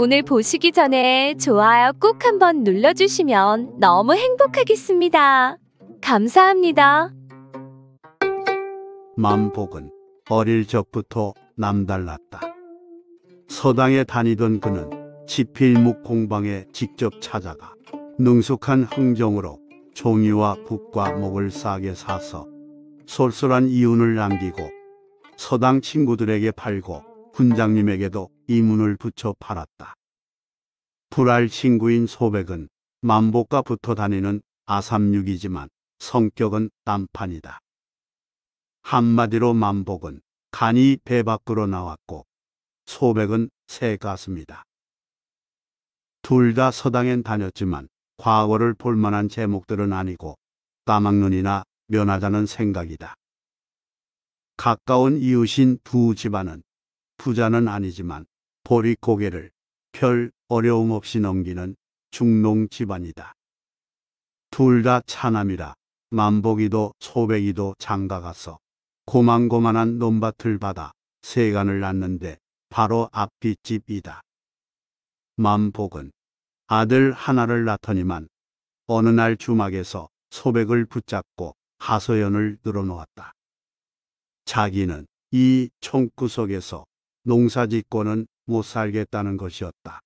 오늘 보시기 전에 좋아요 꼭 한번 눌러주시면 너무 행복하겠습니다. 감사합니다. 만복은 어릴 적부터 남달랐다. 서당에 다니던 그는 지필묵 공방에 직접 찾아가 능숙한 흥정으로 종이와 북과 목을 싸게 사서 솔솔한 이윤을 남기고 서당 친구들에게 팔고 군장님에게도 이문을 붙여 팔았다. 불알 친구인 소백은 만복과 붙어 다니는 아삼육이지만 성격은 딴판이다. 한마디로 만복은 간이 배 밖으로 나왔고 소백은 새 가슴이다. 둘 다 서당엔 다녔지만 과거를 볼 만한 제목들은 아니고 까막눈이나 면하자는 생각이다. 가까운 이웃인 두 집안은 부자는 아니지만 보리 고개를 별 어려움 없이 넘기는 중농 집안이다. 둘 다 차남이라 만복이도 소백이도 장가가서 고만고만한 논밭을 받아 세간을 낳는데 바로 앞뒷집이다. 만복은 아들 하나를 낳더니만 어느 날 주막에서 소백을 붙잡고 하소연을 늘어놓았다. 자기는 이 총구석에서 농사짓고는 못 살겠다는 것이었다.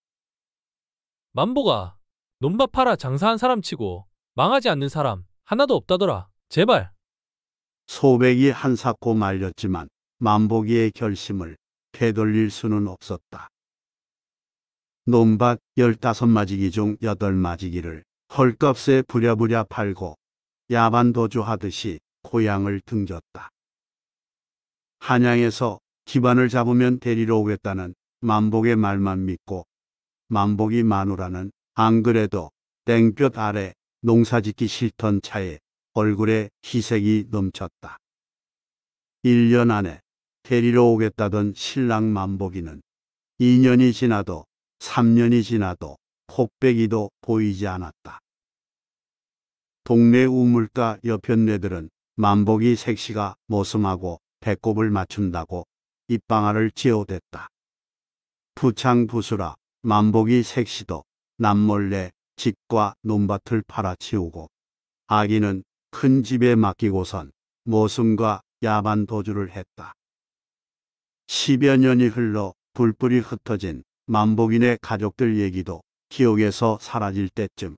만보가 논밭 팔아 장사한 사람 치고 망하지 않는 사람 하나도 없다더라. 제발. 소백이 한사코 말렸지만 만보기의 결심을 되돌릴 수는 없었다. 논밭 15마지기 중 8마지기를 헐값에 부랴부랴 팔고 야반도주하듯이 고향을 등졌다. 한양에서 기반을 잡으면 데리러 오겠다는 만복의 말만 믿고 만복이 마누라는 안 그래도 땡볕 아래 농사짓기 싫던 차에 얼굴에 희색이 넘쳤다. 1년 안에 데리러 오겠다던 신랑 만복이는 2년이 지나도 3년이 지나도 폭배기도 보이지 않았다. 동네 우물가 옆편네들은 만복이 색시가 모슴하고 배꼽을 맞춘다고 입방아를 지어댔다. 부창부수라 만복이 색시도 남몰래 집과 논밭을 팔아치우고 아기는 큰 집에 맡기고선 모순과 야반 도주를 했다. 십여 년이 흘러 불불이 흩어진 만복인의 가족들 얘기도 기억에서 사라질 때쯤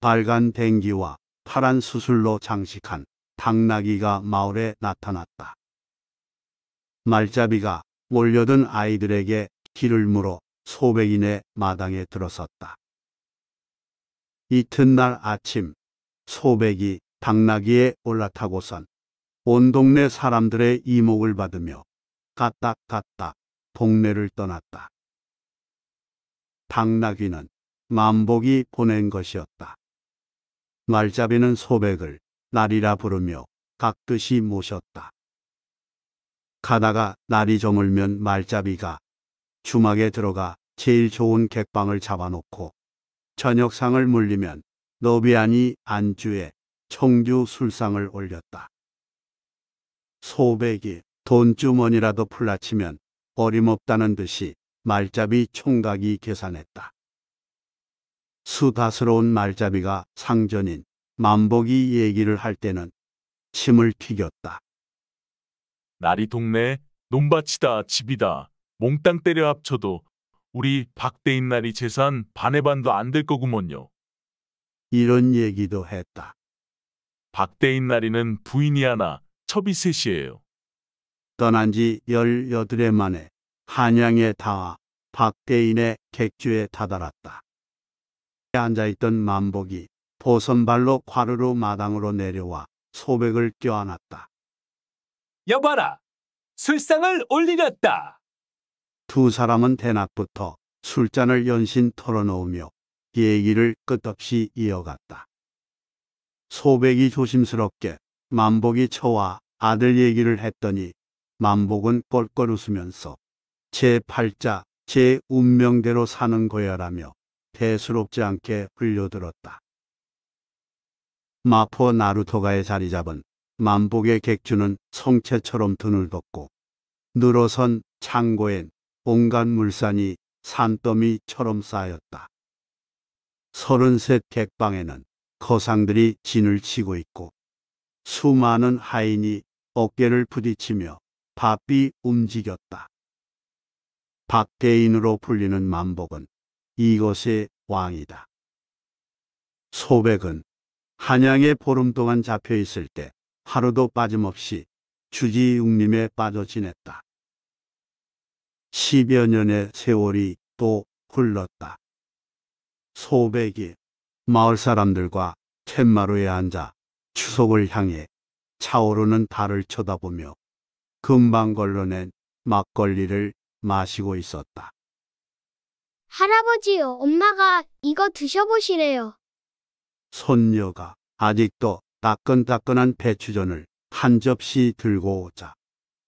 발간 댕기와 파란 수술로 장식한 당나귀가 마을에 나타났다. 말자비가 몰려든 아이들에게 길을 물어 소백인의 마당에 들어섰다. 이튿날 아침 소백이 당나귀에 올라타고선 온 동네 사람들의 이목을 받으며 까딱까딱 동네를 떠났다. 당나귀는 만복이 보낸 것이었다. 말잡이는 소백을 날이라 부르며 깍듯이 모셨다. 가다가 날이 저물면 말잡이가 주막에 들어가 제일 좋은 객방을 잡아놓고 저녁상을 물리면 노비안이 안주에 청주 술상을 올렸다. 소백이 돈주머니라도 풀라치면 어림없다는 듯이 말잡이 총각이 계산했다. 수다스러운 말잡이가 상전인 만복이 얘기를 할 때는 침을 튀겼다. 날이 동네 논밭이다 집이다 몽땅 때려 합쳐도 우리 박대인 날이 재산 반의 반도 안 될 거구먼요. 이런 얘기도 했다. 박대인 날이는 부인이 하나 첩이 셋이에요. 떠난 지열여8회 만에 한양에 다와 박대인의 객주에 다다랐다. 앉아있던 만복이 보선발로 과르로 마당으로 내려와 소백을 껴안았다. 여봐라. 술상을 올리렸다. 두 사람은 대낮부터 술잔을 연신 털어놓으며 얘기를 끝없이 이어갔다. 소백이 조심스럽게 만복이 처와 아들 얘기를 했더니 만복은 껄껄 웃으면서 제 팔자 제 운명대로 사는 거야라며 대수롭지 않게 흘려들었다. 마포 나루토가의 자리 잡은 만복의 객주는 성체처럼 드늘덥고 늘어선 창고엔 온갖 물산이 산더미처럼 쌓였다. 서른셋 객방에는 거상들이 진을 치고 있고 수많은 하인이 어깨를 부딪히며 바삐 움직였다. 박대인으로 불리는 만복은 이것의 왕이다. 소백은 한양에 보름 동안 잡혀 있을 때 하루도 빠짐없이 주지웅님에 빠져 지냈다. 1 0여 년의 세월이 또 흘렀다. 소백이 마을 사람들과 팻마루에 앉아 추석을 향해 차오르는 달을 쳐다보며 금방 걸러낸 막걸리를 마시고 있었다. 할아버지요, 엄마가 이거 드셔보시래요. 손녀가 아직도 따끈따끈한 배추전을 한 접시 들고 오자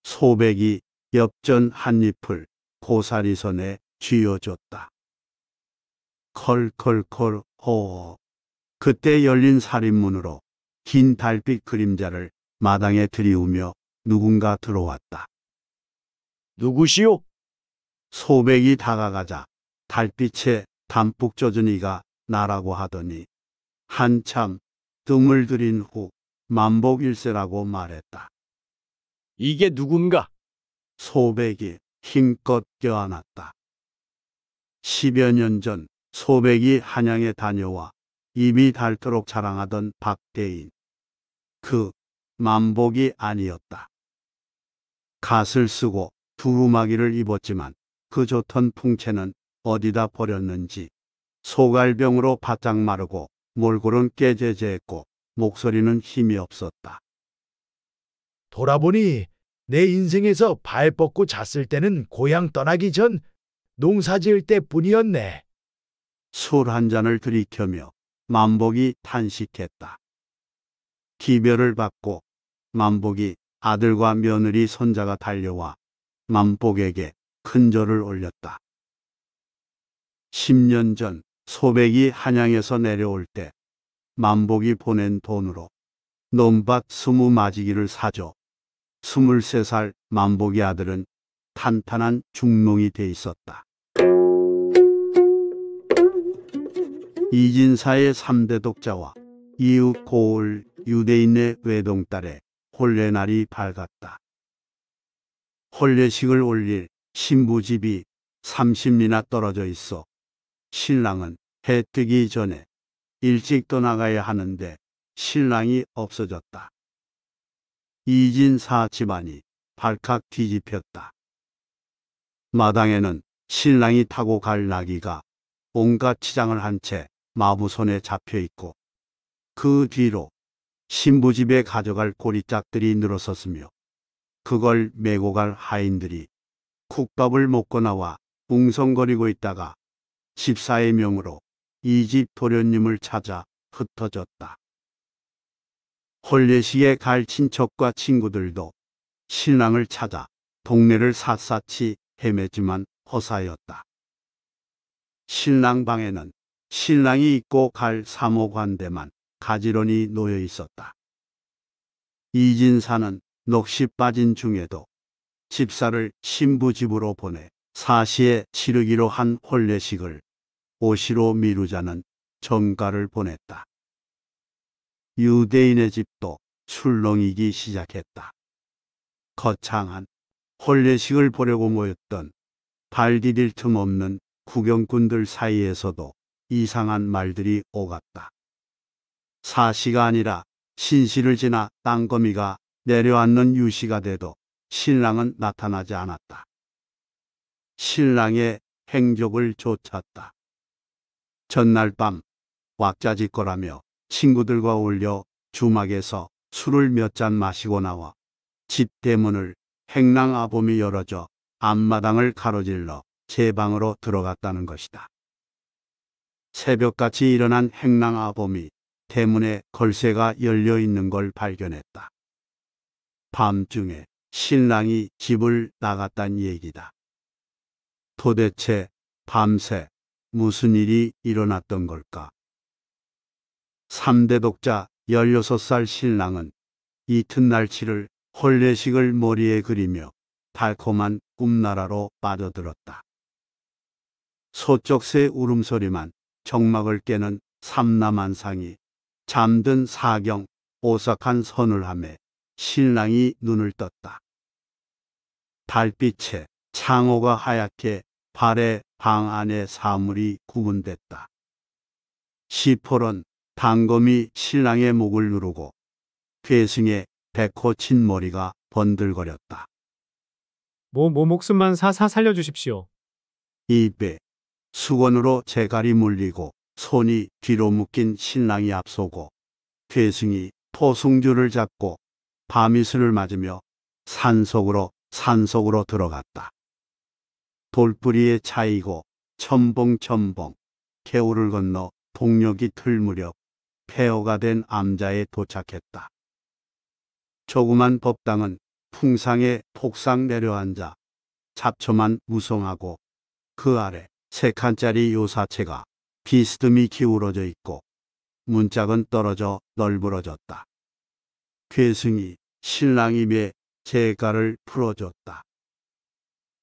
소백이 엽전 한 잎을 고사리선에 쥐어줬다. 컬컬컬 호호 어. 그때 열린 살인문으로 긴 달빛 그림자를 마당에 들이우며 누군가 들어왔다. 누구시오? 소백이 다가가자 달빛에 담뿍 젖은 이가 나라고 하더니 한참 등을 들인 후 만복일세라고 말했다. 이게 누군가? 소백이 힘껏 껴안았다. 10여 년 전 소백이 한양에 다녀와 입이 닳도록 자랑하던 박대인. 그 만복이 아니었다. 갓을 쓰고 두루마기를 입었지만 그 좋던 풍채는 어디다 버렸는지 소갈병으로 바짝 마르고 몰골은 깨재재했고 목소리는 힘이 없었다. 돌아보니 내 인생에서 발 뻗고 잤을 때는 고향 떠나기 전 농사 지을 때뿐이었네. 술 한 잔을 들이켜며 만복이 탄식했다. 기별을 받고 만복이 아들과 며느리 손자가 달려와 만복에게 큰 절을 올렸다. 10년 전 소백이 한양에서 내려올 때 만복이 보낸 돈으로 논밭 스무 마지기를 사줘 스물세 살 만복의 아들은 탄탄한 중농이 돼 있었다. 이진사의 3대 독자와 이웃 고을 유대인의 외동딸의 홀례날이 밝았다. 홀례식을 올릴 신부집이 30리나 떨어져 있어 신랑은 해 뜨기 전에 일찍 떠나가야 하는데 신랑이 없어졌다. 이진사 집안이 발칵 뒤집혔다. 마당에는 신랑이 타고 갈 나귀가 온갖 치장을 한 채 마부손에 잡혀 있고 그 뒤로 신부 집에 가져갈 고리짝들이 늘어섰으며 그걸 메고 갈 하인들이 국밥을 먹고 나와 웅성거리고 있다가 집사의 명으로 이집 도련님을 찾아 흩어졌다. 홀례식에 갈 친척과 친구들도 신랑을 찾아 동네를 샅샅이 헤매지만 허사였다. 신랑 방에는 신랑이 입고 갈 사모관대만 가지런히 놓여 있었다. 이진사는 넋이 빠진 중에도 집사를 신부 집으로 보내 사시에 치르기로 한홀례식을 오시로 미루자는 전가를 보냈다. 유대인의 집도 출렁이기 시작했다. 거창한 홀례식을 보려고 모였던 발디딜 틈 없는 구경꾼들 사이에서도 이상한 말들이 오갔다. 사시가 아니라 신시를 지나 땅거미가 내려앉는 유시가 돼도 신랑은 나타나지 않았다. 신랑의 행적을 쫓았다. 전날 밤 왁자지껄하며 친구들과 올려 주막에서 술을 몇 잔 마시고 나와 집 대문을 행랑 아범이 열어져 앞마당을 가로질러 제 방으로 들어갔다는 것이다. 새벽같이 일어난 행랑 아범이 대문에 걸쇠가 열려 있는 걸 발견했다. 밤중에 신랑이 집을 나갔단 얘기다. 도대체 밤새 무슨 일이 일어났던 걸까? 3대 독자 16살 신랑은 이튿날치를 혼례식을 머리에 그리며 달콤한 꿈나라로 빠져들었다. 소쩍새 울음소리만 정막을 깨는 삼남한상이 잠든 사경 오싹한 선을 함에 신랑이 눈을 떴다. 달빛에 창호가 하얗게 발에 방 안에 사물이 구분됐다. 시폴은 단검이 신랑의 목을 누르고 괴승의 백호친 머리가 번들거렸다. 뭐모 목숨만 사사 살려주십시오. 입에 수건으로 재갈이 물리고 손이 뒤로 묶인 신랑이 앞서고 괴승이 포승줄을 잡고 밤이슬을 맞으며 산속으로 산속으로 들어갔다. 돌뿌리에 차이고 첨봉첨봉 개울을 건너 동력이 틀 무렵 폐허가 된 암자에 도착했다. 조그만 법당은 풍상에 폭상 내려앉아 잡초만 무성하고 그 아래 세 칸짜리 요사체가 비스듬히 기울어져 있고 문짝은 떨어져 널브러졌다. 괴승이 신랑 입에 재가를 풀어줬다.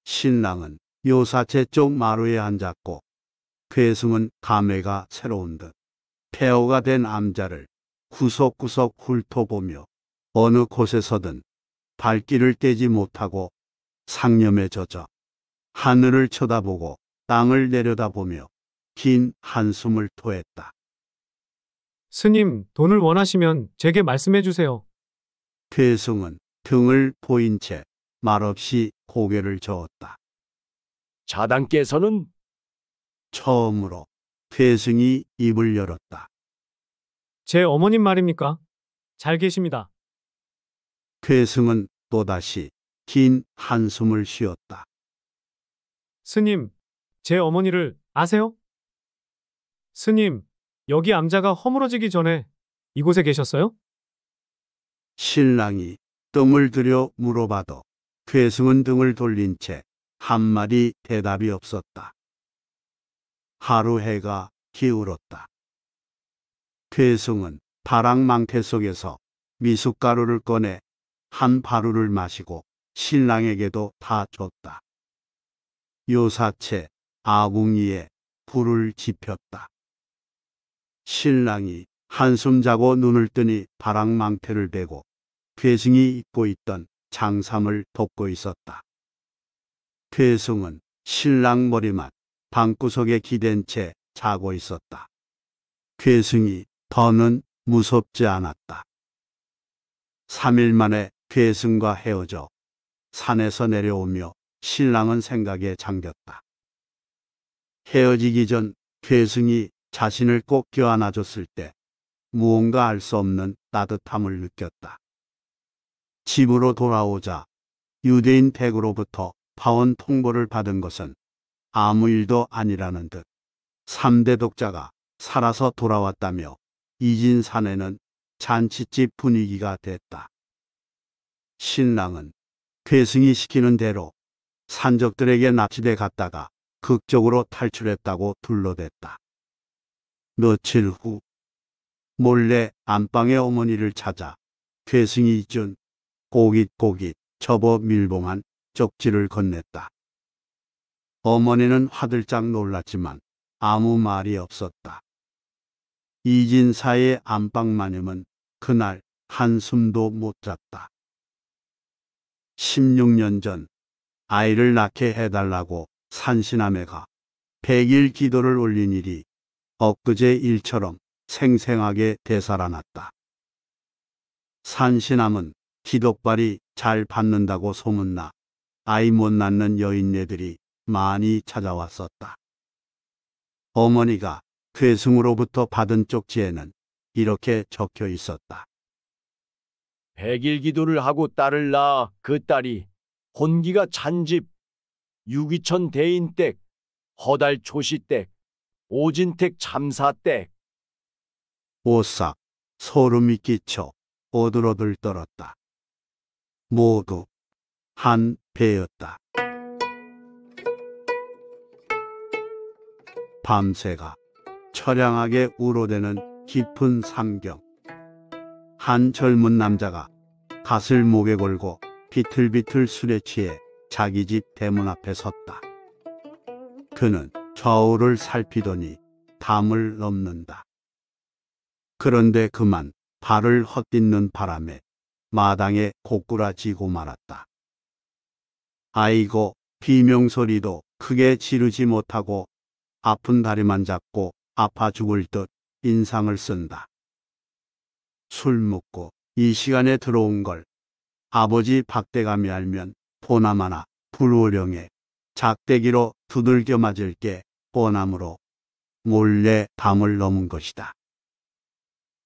신랑은 요사체쪽 마루에 앉았고 괴승은 감회가 새로운 듯 폐허가 된 암자를 구석구석 훑어보며 어느 곳에서든 발길을 떼지 못하고 상념에 젖어 하늘을 쳐다보고 땅을 내려다보며 긴 한숨을 토했다. 스님, 돈을 원하시면 제게 말씀해 주세요. 괴승은 등을 보인 채 말없이 고개를 저었다. 자당께서는 처음으로 태승이 입을 열었다. 제 어머님 말입니까? 잘 계십니다. 태승은 또다시 긴 한숨을 쉬었다. 스님, 제 어머니를 아세요? 스님, 여기 암자가 허물어지기 전에 이곳에 계셨어요? 신랑이 등을 들여 물어봐도 괴승은 등을 돌린 채 한마디 대답이 없었다. 하루 해가 기울었다. 괴승은 바랑망태 속에서 미숫가루를 꺼내 한 바루를 마시고 신랑에게도 다 줬다. 요사채 아궁이에 불을 지폈다. 신랑이 한숨 자고 눈을 뜨니 바랑망태를 베고 괴승이 입고 있던 장삼을 덮고 있었다. 괴승은 신랑 머리만 방구석에 기댄 채 자고 있었다. 괴승이 더는 무섭지 않았다. 3일 만에 괴승과 헤어져 산에서 내려오며 신랑은 생각에 잠겼다. 헤어지기 전 괴승이 자신을 꼭 껴안아줬을 때 무언가 알 수 없는 따뜻함을 느꼈다. 집으로 돌아오자 유대인 백으로부터 파원 통보를 받은 것은 아무 일도 아니라는 듯 3대 독자가 살아서 돌아왔다며 이진산에는 잔치집 분위기가 됐다. 신랑은 괴승이 시키는 대로 산적들에게 납치돼 갔다가 극적으로 탈출했다고 둘러댔다. 며칠 후 몰래 안방의 어머니를 찾아 괴승이 준 꼬깃꼬깃 접어 밀봉한 쪽지를 건넸다. 어머니는 화들짝 놀랐지만 아무 말이 없었다. 이진사의 안방 마님은 그날 한숨도 못 잤다. 16년 전 아이를 낳게 해달라고 산신함에가 100일 기도를 올린 일이 엊그제 일처럼 생생하게 되살아났다. 산신함은 기독발이 잘 받는다고 소문나 아이 못 낳는 여인네들이 많이 찾아왔었다. 어머니가 괴승으로부터 받은 쪽지에는 이렇게 적혀 있었다. 백일 기도를 하고 딸을 낳아 그 딸이 혼기가 찬집, 유기천 대인댁, 허달 초시댁 오진택 참사댁. 오싹, 소름이 끼쳐 어들러들 떨었다. 모두 한 배였다. 밤새가 처량하게 우러대는 깊은 삼경. 한 젊은 남자가 갓을 목에 걸고 비틀비틀 술에 취해 자기 집 대문 앞에 섰다. 그는 좌우를 살피더니 담을 넘는다. 그런데 그만 발을 헛딛는 바람에 마당에 고꾸라지고 말았다. 아이고 비명소리도 크게 지르지 못하고 아픈 다리만 잡고 아파 죽을 듯 인상을 쓴다. 술 먹고 이 시간에 들어온 걸 아버지 박대감이 알면 보나마나 불호령에 작대기로 두들겨 맞을 게보함으로 몰래 담을 넘은 것이다.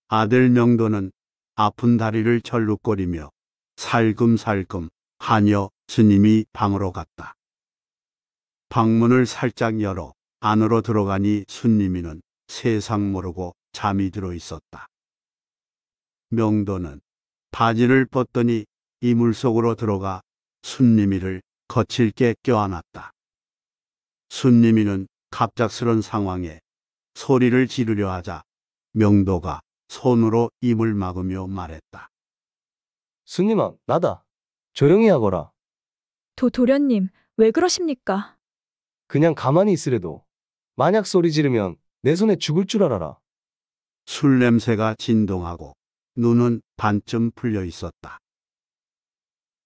아들 명도는 아픈 다리를 절룩거리며 살금살금 하녀 스님이 방으로 갔다. 방문을 살짝 열어 안으로 들어가니 순님이는 세상 모르고 잠이 들어 있었다. 명도는 바지를 벗더니 이물 속으로 들어가 순님이를 거칠게 껴안았다. 순님이는 갑작스런 상황에 소리를 지르려 하자 명도가 손으로 입을 막으며 말했다. 스님아, 나다. 조용히 하거라. 도 도련님, 왜 그러십니까? 그냥 가만히 있으래도 만약 소리 지르면 내 손에 죽을 줄 알아라. 술 냄새가 진동하고 눈은 반쯤 풀려 있었다.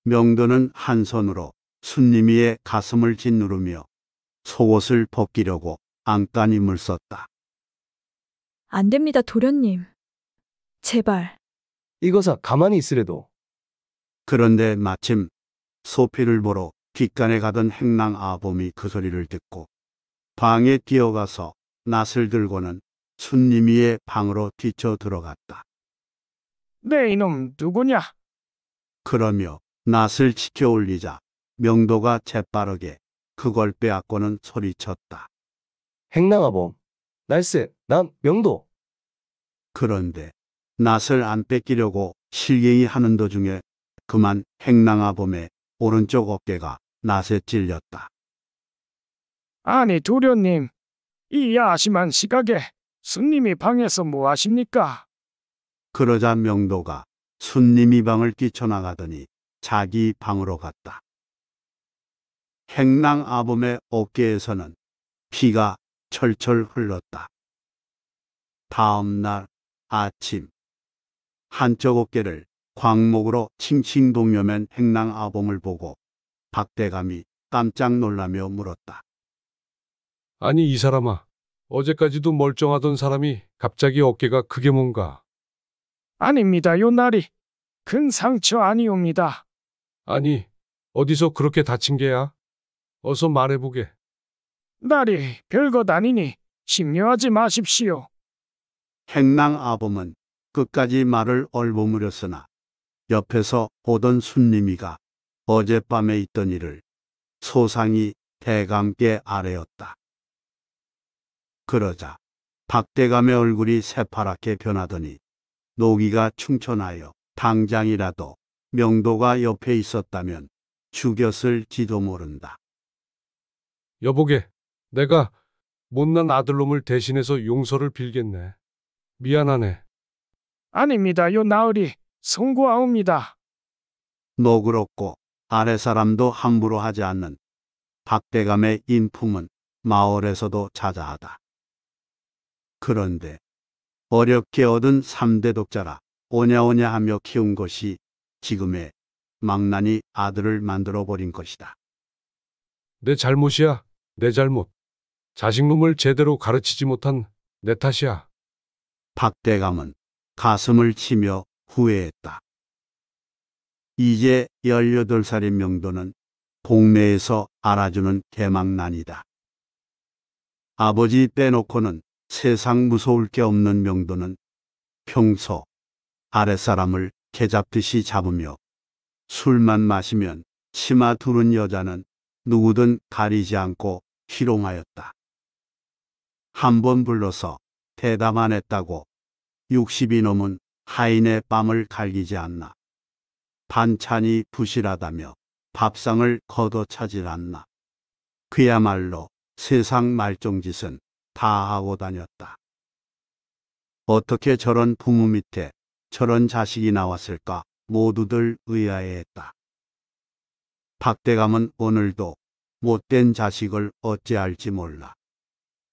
명도는 한 손으로 순님이의 가슴을 짓누르며 속옷을 벗기려고 안간힘을 썼다. 안 됩니다, 도련님. 제발. 이거사 가만히 있으래도 그런데 마침 소피를 보러 뒷간에 가던 행랑 아범이 그 소리를 듣고 방에 뛰어가서 낫을 들고는 순님이의 방으로 뛰쳐 들어갔다. 네 이놈 누구냐? 그러며 낫을 치켜 올리자 명도가 재빠르게 그걸 빼앗고는 소리쳤다. 행랑아범, 날쌔, 난 명도. 그런데 낫을 안 뺏기려고 실갱이 하는 도중에 그만 행랑아 봄에 오른쪽 어깨가 낯에 찔렸다. 아니 도련님, 이 야심한 시각에 스님이 방에서 뭐 하십니까? 그러자 명도가 순님이 방을 뛰쳐나가더니 자기 방으로 갔다. 행랑 아범의 어깨에서는 피가 철철 흘렀다. 다음 날 아침 한쪽 어깨를 광목으로 칭칭 동여맨 행랑 아범을 보고 박대감이 깜짝 놀라며 물었다. 아니 이 사람아, 어제까지도 멀쩡하던 사람이 갑자기 어깨가 크게 뭔가. 아닙니다, 요나리. 큰 상처 아니옵니다. 아니, 어디서 그렇게 다친 게야? 어서 말해보게. 나리, 별것 아니니 심려하지 마십시오. 행랑 아범은 끝까지 말을 얼버무렸으나 옆에서 보던 순님이가 어젯밤에 있던 일을 소상히 대감께 아뢰었다. 그러자 박대감의 얼굴이 새파랗게 변하더니 노기가 충천하여 당장이라도 명도가 옆에 있었다면 죽였을지도 모른다. 여보게, 내가 못난 아들놈을 대신해서 용서를 빌겠네. 미안하네. 아닙니다, 요 나으리. 송구하옵니다. 너그럽고 아래 사람도 함부로 하지 않는 박대감의 인품은 마을에서도 자자하다. 그런데 어렵게 얻은 3대 독자라 오냐오냐 하며 키운 것이 지금의 망나니 아들을 만들어 버린 것이다. 내 잘못이야. 내 잘못. 자식놈을 제대로 가르치지 못한 내 탓이야. 박대감은 가슴을 치며 후회했다. 이제 18살인 명도는 동네에서 알아주는 개망난이다. 아버지 빼놓고는 세상 무서울 게 없는 명도는 평소 아랫사람을 개잡듯이 잡으며 술만 마시면 치마 두른 여자는 누구든 가리지 않고 희롱하였다. 한번 불러서 대답 안 했다고 60이 넘은 하인의 뺨을 갈기지 않나. 반찬이 부실하다며 밥상을 걷어차질 않나. 그야말로 세상 말종짓은 다 하고 다녔다. 어떻게 저런 부모 밑에 저런 자식이 나왔을까 모두들 의아해했다. 박대감은 오늘도 못된 자식을 어찌할지 몰라.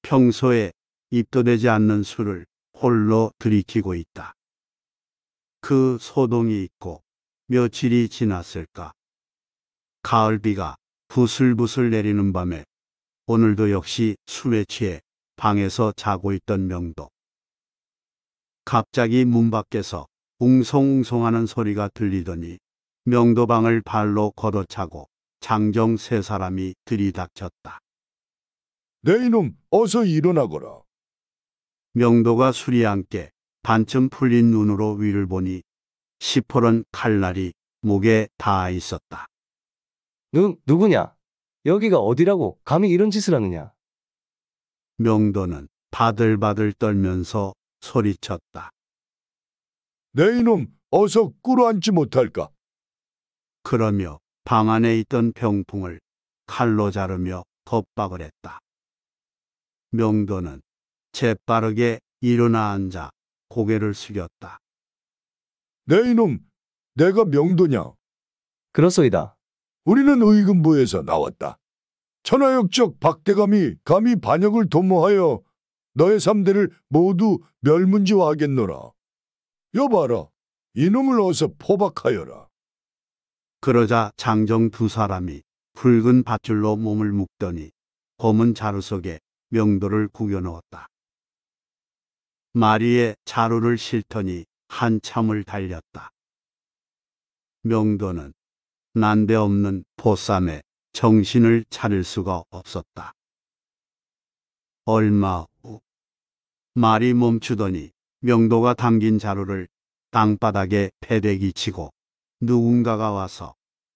평소에 입도되지 않는 술을 홀로 들이키고 있다. 그 소동이 있고 며칠이 지났을까. 가을비가 부슬부슬 내리는 밤에 오늘도 역시 술에 취해 방에서 자고 있던 명도. 갑자기 문 밖에서 웅성웅성하는 소리가 들리더니 명도방을 발로 걷어차고 장정 세 사람이 들이닥쳤다. 내 네 이놈 어서 일어나거라. 명도가 술이 안깨 반쯤 풀린 눈으로 위를 보니 시퍼런 칼날이 목에 닿아 있었다. 누, 누구냐? 여기가 어디라고 감히 이런 짓을 하느냐? 명도는 바들바들 떨면서 소리쳤다. 내 이놈 어서 꿇어앉지 못할까? 그러며 방 안에 있던 병풍을 칼로 자르며 겁박을 했다. 명도는 재빠르게 일어나 앉아 고개를 숙였다. 내 이놈, 내가 명도냐? 그렇소이다. 우리는 의금부에서 나왔다. 천하역적 박대감이 감히 반역을 도모하여 너의 삼대를 모두 멸문지화하겠노라. 여봐라, 이놈을 어서 포박하여라. 그러자 장정 두 사람이 붉은 밧줄로 몸을 묶더니 검은 자루 속에 명도를 구겨 넣었다. 마리의 자루를 싣더니 한참을 달렸다. 명도는 난데없는 보쌈에 정신을 차릴 수가 없었다. 얼마 후 말이 멈추더니 명도가 담긴 자루를 땅바닥에 패대기 치고 누군가가 와서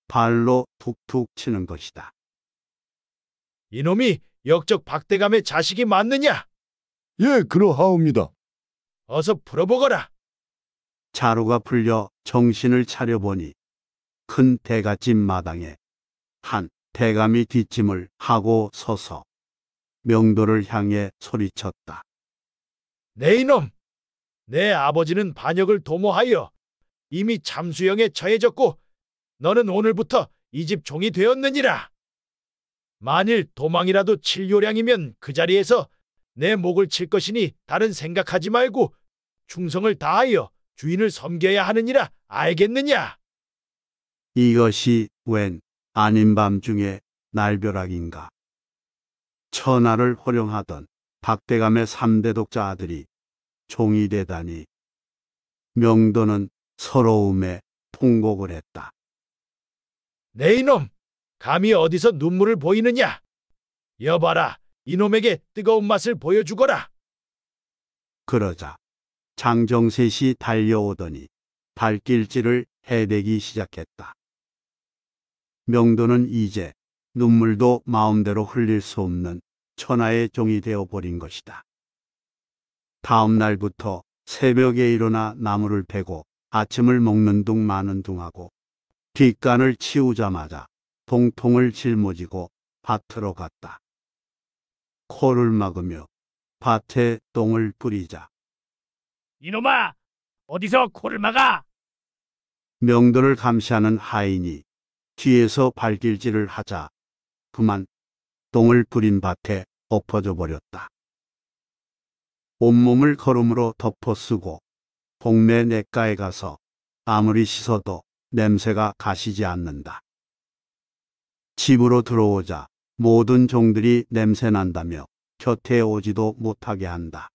발로 툭툭 치는 것이다. 이놈이 역적 박대감의 자식이 맞느냐? 예, 그러하옵니다. 어서 풀어보거라. 자루가 풀려 정신을 차려보니 큰대가집 마당에 한 대감이 뒷짐을 하고 서서 명도를 향해 소리쳤다. 네 이놈! 내 아버지는 반역을 도모하여 이미 잠수형에 처해졌고 너는 오늘부터 이 집 종이 되었느니라. 만일 도망이라도 칠 요량이면 그 자리에서 내 목을 칠 것이니 다른 생각하지 말고 충성을 다하여 주인을 섬겨야 하느니라 알겠느냐? 이것이 웬 아닌 밤중에 날벼락인가. 천하를 호령하던 박대감의 3대 독자 아들이 종이 되다니 명도는 서러움에 통곡을 했다. 네 이놈, 감히 어디서 눈물을 보이느냐? 여봐라, 이놈에게 뜨거운 맛을 보여주거라. 그러자 장정셋이 달려오더니 발길질을 해대기 시작했다. 명도는 이제 눈물도 마음대로 흘릴 수 없는 천하의 종이 되어버린 것이다. 다음 날부터 새벽에 일어나 나무를 베고 아침을 먹는 둥 마는 둥하고 뒷간을 치우자마자 동통을 짊어지고 밭으로 갔다. 코를 막으며 밭에 똥을 뿌리자 이놈아! 어디서 코를 막아! 명도를 감시하는 하인이 뒤에서 발길질을 하자 그만 똥을 부린 밭에 엎어져 버렸다. 온몸을 걸음으로 덮어쓰고 동네 내과에 가서 아무리 씻어도 냄새가 가시지 않는다. 집으로 들어오자 모든 종들이 냄새 난다며 곁에 오지도 못하게 한다.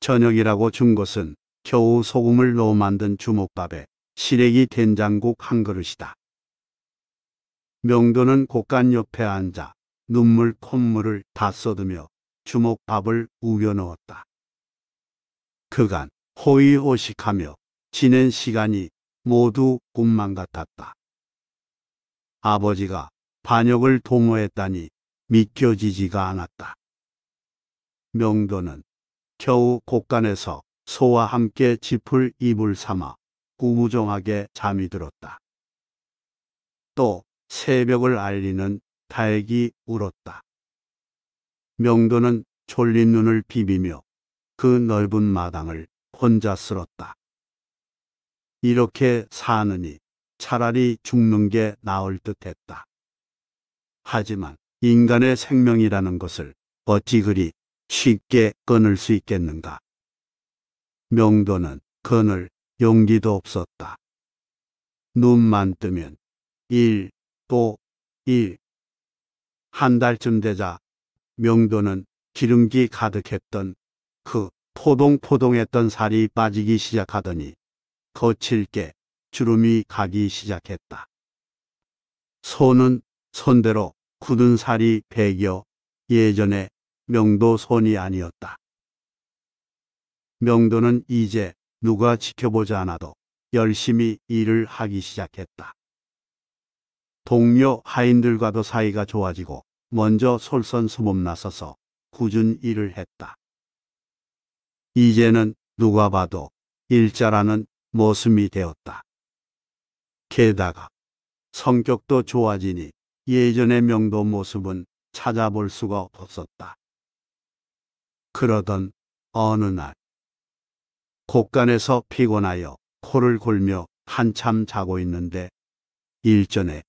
저녁이라고 준 것은 겨우 소금을 넣어 만든 주먹밥에 시래기 된장국 한 그릇이다. 명도는 곡간 옆에 앉아 눈물 콧물을 다 쏟으며 주먹밥을 우겨 넣었다. 그간 호의호식하며 지낸 시간이 모두 꿈만 같았다. 아버지가 반역을 도모했다니 믿겨지지가 않았다. 명도는 겨우 곳간에서 소와 함께 짚을 이불 삼아 구무정하게 잠이 들었다. 또 새벽을 알리는 닭이 울었다. 명도는 졸린 눈을 비비며 그 넓은 마당을 혼자 쓸었다. 이렇게 사느니 차라리 죽는 게 나을 듯 했다. 하지만 인간의 생명이라는 것을 어찌 그리 쉽게 끊을 수 있겠는가? 명도는 끊을 용기도 없었다. 눈만 뜨면 일, 또 일. 한 달쯤 되자 명도는 기름기 가득했던 그 포동포동했던 살이 빠지기 시작하더니 거칠게 주름이 가기 시작했다. 손은 손대로 굳은 살이 베겨 예전에 명도 손이 아니었다. 명도는 이제 누가 지켜보지 않아도 열심히 일을 하기 시작했다. 동료 하인들과도 사이가 좋아지고 먼저 솔선수범 나서서 꾸준 일을 했다. 이제는 누가 봐도 일자라는 모습이 되었다. 게다가 성격도 좋아지니 예전의 명도 모습은 찾아볼 수가 없었다. 그러던 어느 날 곳간에서 피곤하여 코를 골며 한참 자고 있는데 일전에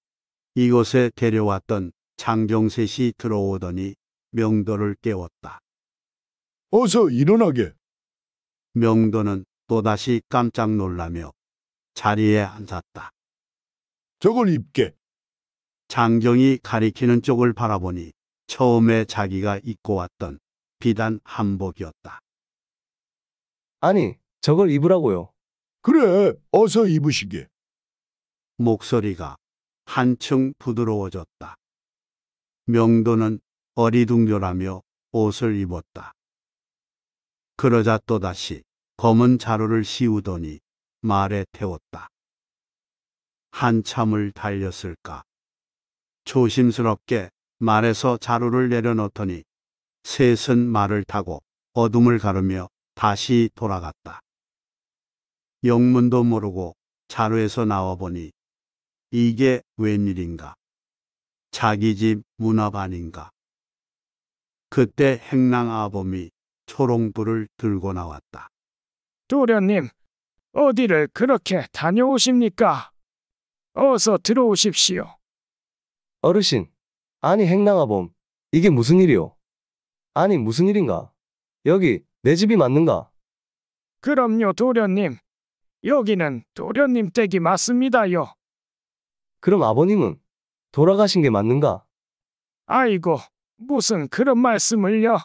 이곳에 데려왔던 장경셋이 들어오더니 명도를 깨웠다. 어서 일어나게. 명도는 또다시 깜짝 놀라며 자리에 앉았다. 저걸 입게. 장경이 가리키는 쪽을 바라보니 처음에 자기가 입고 왔던 비단 한복이었다. 아니, 저걸 입으라고요. 그래, 어서 입으시게. 목소리가 한층 부드러워졌다. 명도는 어리둥절하며 옷을 입었다. 그러자 또다시 검은 자루를 씌우더니 말에 태웠다. 한참을 달렸을까. 조심스럽게 말에서 자루를 내려놓더니 셋은 말을 타고 어둠을 가르며 다시 돌아갔다. 영문도 모르고 자루에서 나와보니 이게 웬일인가? 자기 집문화반인가 그때 행랑 아범이 초롱불을 들고 나왔다. 도련님, 어디를 그렇게 다녀오십니까? 어서 들어오십시오. 어르신, 아니 행랑아범, 이게 무슨 일이오? 아니 무슨 일인가? 여기 내 집이 맞는가? 그럼요 도련님. 여기는 도련님 댁이 맞습니다요. 그럼 아버님은 돌아가신 게 맞는가? 아이고 무슨 그런 말씀을요.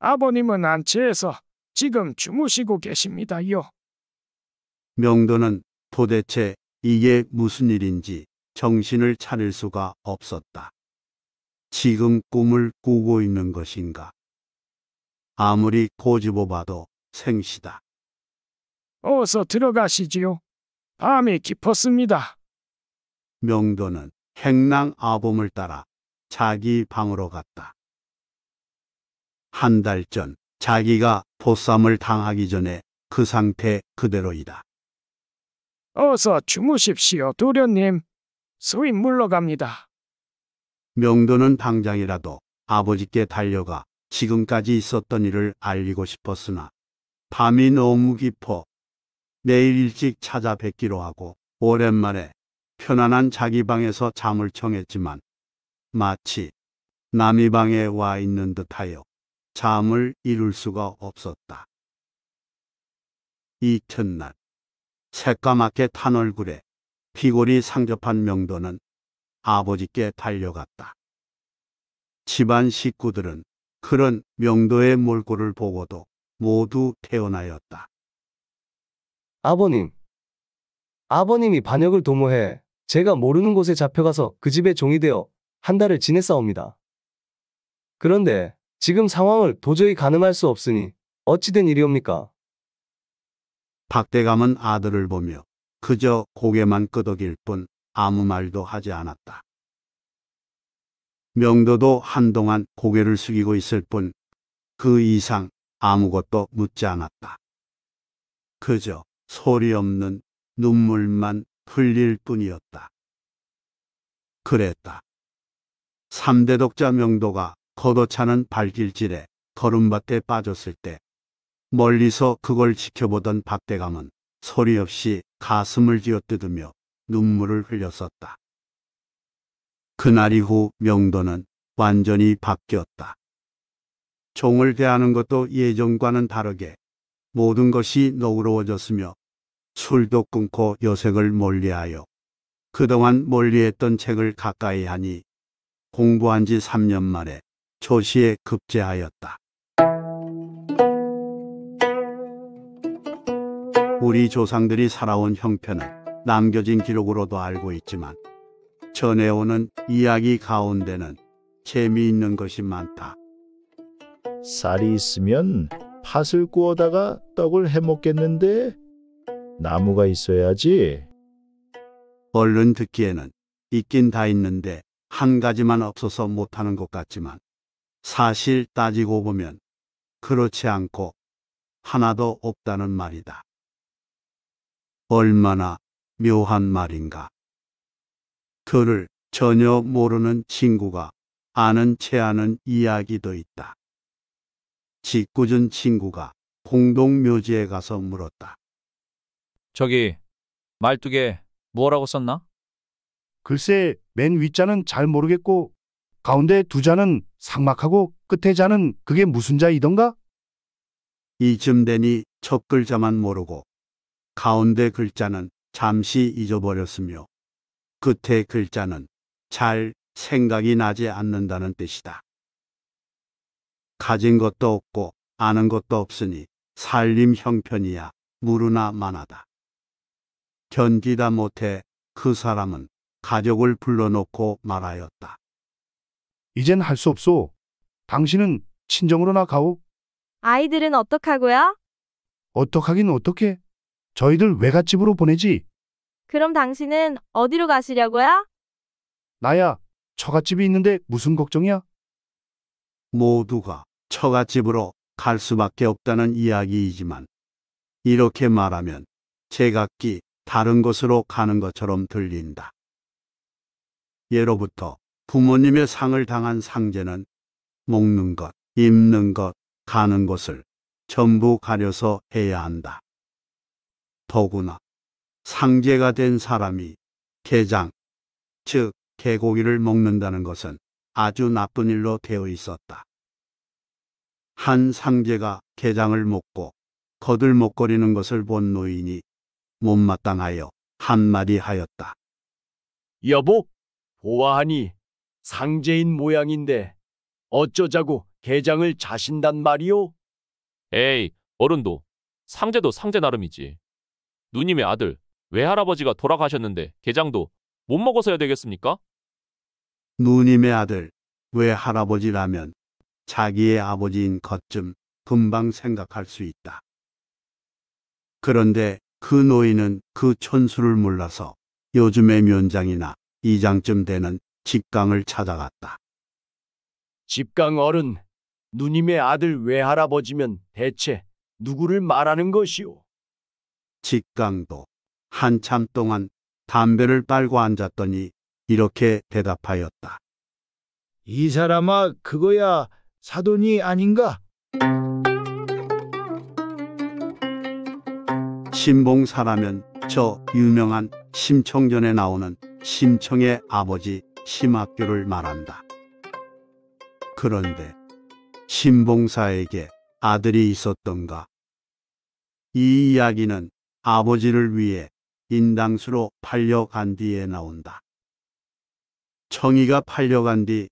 아버님은 안치에서 지금 주무시고 계십니다요. 명도는 도대체 이게 무슨 일인지 정신을 차릴 수가 없었다. 지금 꿈을 꾸고 있는 것인가? 아무리 고집어봐도 생시다. 어서 들어가시지요. 밤이 깊었습니다. 명도는 행랑 아범을 따라 자기 방으로 갔다. 한 달 전 자기가 보쌈을 당하기 전에 그 상태 그대로이다. 어서 주무십시오, 도련님. 소인 물러갑니다. 명도는 당장이라도 아버지께 달려가 지금까지 있었던 일을 알리고 싶었으나 밤이 너무 깊어 내일 일찍 찾아뵙기로 하고 오랜만에 편안한 자기 방에서 잠을 청했지만 마치 남이 방에 와 있는 듯하여 잠을 이룰 수가 없었다. 이튿날 새까맣게 탄 얼굴에 피골이 상접한 명도는 아버지께 달려갔다. 집안 식구들은 그런 명도의 몰골을 보고도 모두 태어나였다. 아버님. 아버님이 반역을 도모해 제가 모르는 곳에 잡혀가서 그집에 종이 되어 한 달을 지냈사옵니다. 그런데 지금 상황을 도저히 가늠할 수 없으니 어찌된 일이옵니까? 박대감은 아들을 보며 그저 고개만 끄덕일 뿐 아무 말도 하지 않았다. 명도도 한동안 고개를 숙이고 있을 뿐 그 이상 아무것도 묻지 않았다. 그저 소리 없는 눈물만 흘릴 뿐이었다. 그랬다. 3대 독자 명도가 걷어차는 발길질에 걸음밭에 빠졌을 때 멀리서 그걸 지켜보던 박대감은 소리 없이 가슴을 쥐어뜯으며 눈물을 흘렸었다. 그날 이후 명도는 완전히 바뀌었다. 종을 대하는 것도 예전과는 다르게 모든 것이 너그러워졌으며 술도 끊고 여색을 멀리하여 그동안 멀리했던 책을 가까이 하니 공부한 지 3년 만에 조시에 급제하였다. 우리 조상들이 살아온 형편을 남겨진 기록으로도 알고 있지만 전해오는 이야기 가운데는 재미있는 것이 많다. 쌀이 있으면 팥을 구워다가 떡을 해 먹겠는데 나무가 있어야지. 얼른 듣기에는 있긴 다 있는데 한 가지만 없어서 못하는 것 같지만 사실 따지고 보면 그렇지 않고 하나도 없다는 말이다. 얼마나 묘한 말인가. 그를 전혀 모르는 친구가 아는 채 아는 이야기도 있다. 짓궂은 친구가 공동묘지에 가서 물었다. 저기 말뚝에 뭐라고 썼나? 글쎄 맨 윗자는 잘 모르겠고 가운데 두 자는 상막하고 끝에 자는 그게 무슨 자이던가? 이쯤 되니 첫 글자만 모르고 가운데 글자는 잠시 잊어버렸으며 끝의 글자는 잘 생각이 나지 않는다는 뜻이다. 가진 것도 없고 아는 것도 없으니 살림 형편이야 무르나 마나다. 견디다 못해 그 사람은 가족을 불러놓고 말하였다. 이젠 할 수 없소. 당신은 친정으로 나가오. 아이들은 어떡하고요? 어떡하긴 어떡해. 저희들 외갓집으로 보내지. 그럼 당신은 어디로 가시려고요? 나야, 처갓집이 있는데 무슨 걱정이야? 모두가 처갓집으로 갈 수밖에 없다는 이야기이지만 이렇게 말하면 제각기 다른 곳으로 가는 것처럼 들린다. 예로부터 부모님의 상을 당한 상제는 먹는 것, 입는 것, 가는 곳을 전부 가려서 해야 한다. 더구나 상제가 된 사람이 개장즉 개고기를 먹는다는 것은 아주 나쁜 일로 되어 있었다. 한 상제가 개장을 먹고 거들먹거리는 것을 본 노인이 못마땅하여 한마디 하였다. 여보, 보아하니 상제인 모양인데 어쩌자고 개장을 자신단 말이오? 에이, 어른도 상제도 상제 나름이지. 누님의 아들 외할아버지가 돌아가셨는데 게장도 못 먹어서야 되겠습니까? 누님의 아들, 외할아버지라면 자기의 아버지인 것쯤 금방 생각할 수 있다. 그런데 그 노인은 그 촌수를 몰라서 요즘의 면장이나 이장쯤 되는 직강을 찾아갔다. 집강 어른, 누님의 아들 외할아버지면 대체 누구를 말하는 것이오? 직강도 한참 동안 담배를 빨고 앉았더니 이렇게 대답하였다. 이 사람아 그거야 사돈이 아닌가? 신봉사라면 저 유명한 심청전에 나오는 심청의 아버지 심학교를 말한다. 그런데 신봉사에게 아들이 있었던가? 이 이야기는 아버지를 위해 인당수로 팔려간 뒤에 나온다. 청이가 팔려간 뒤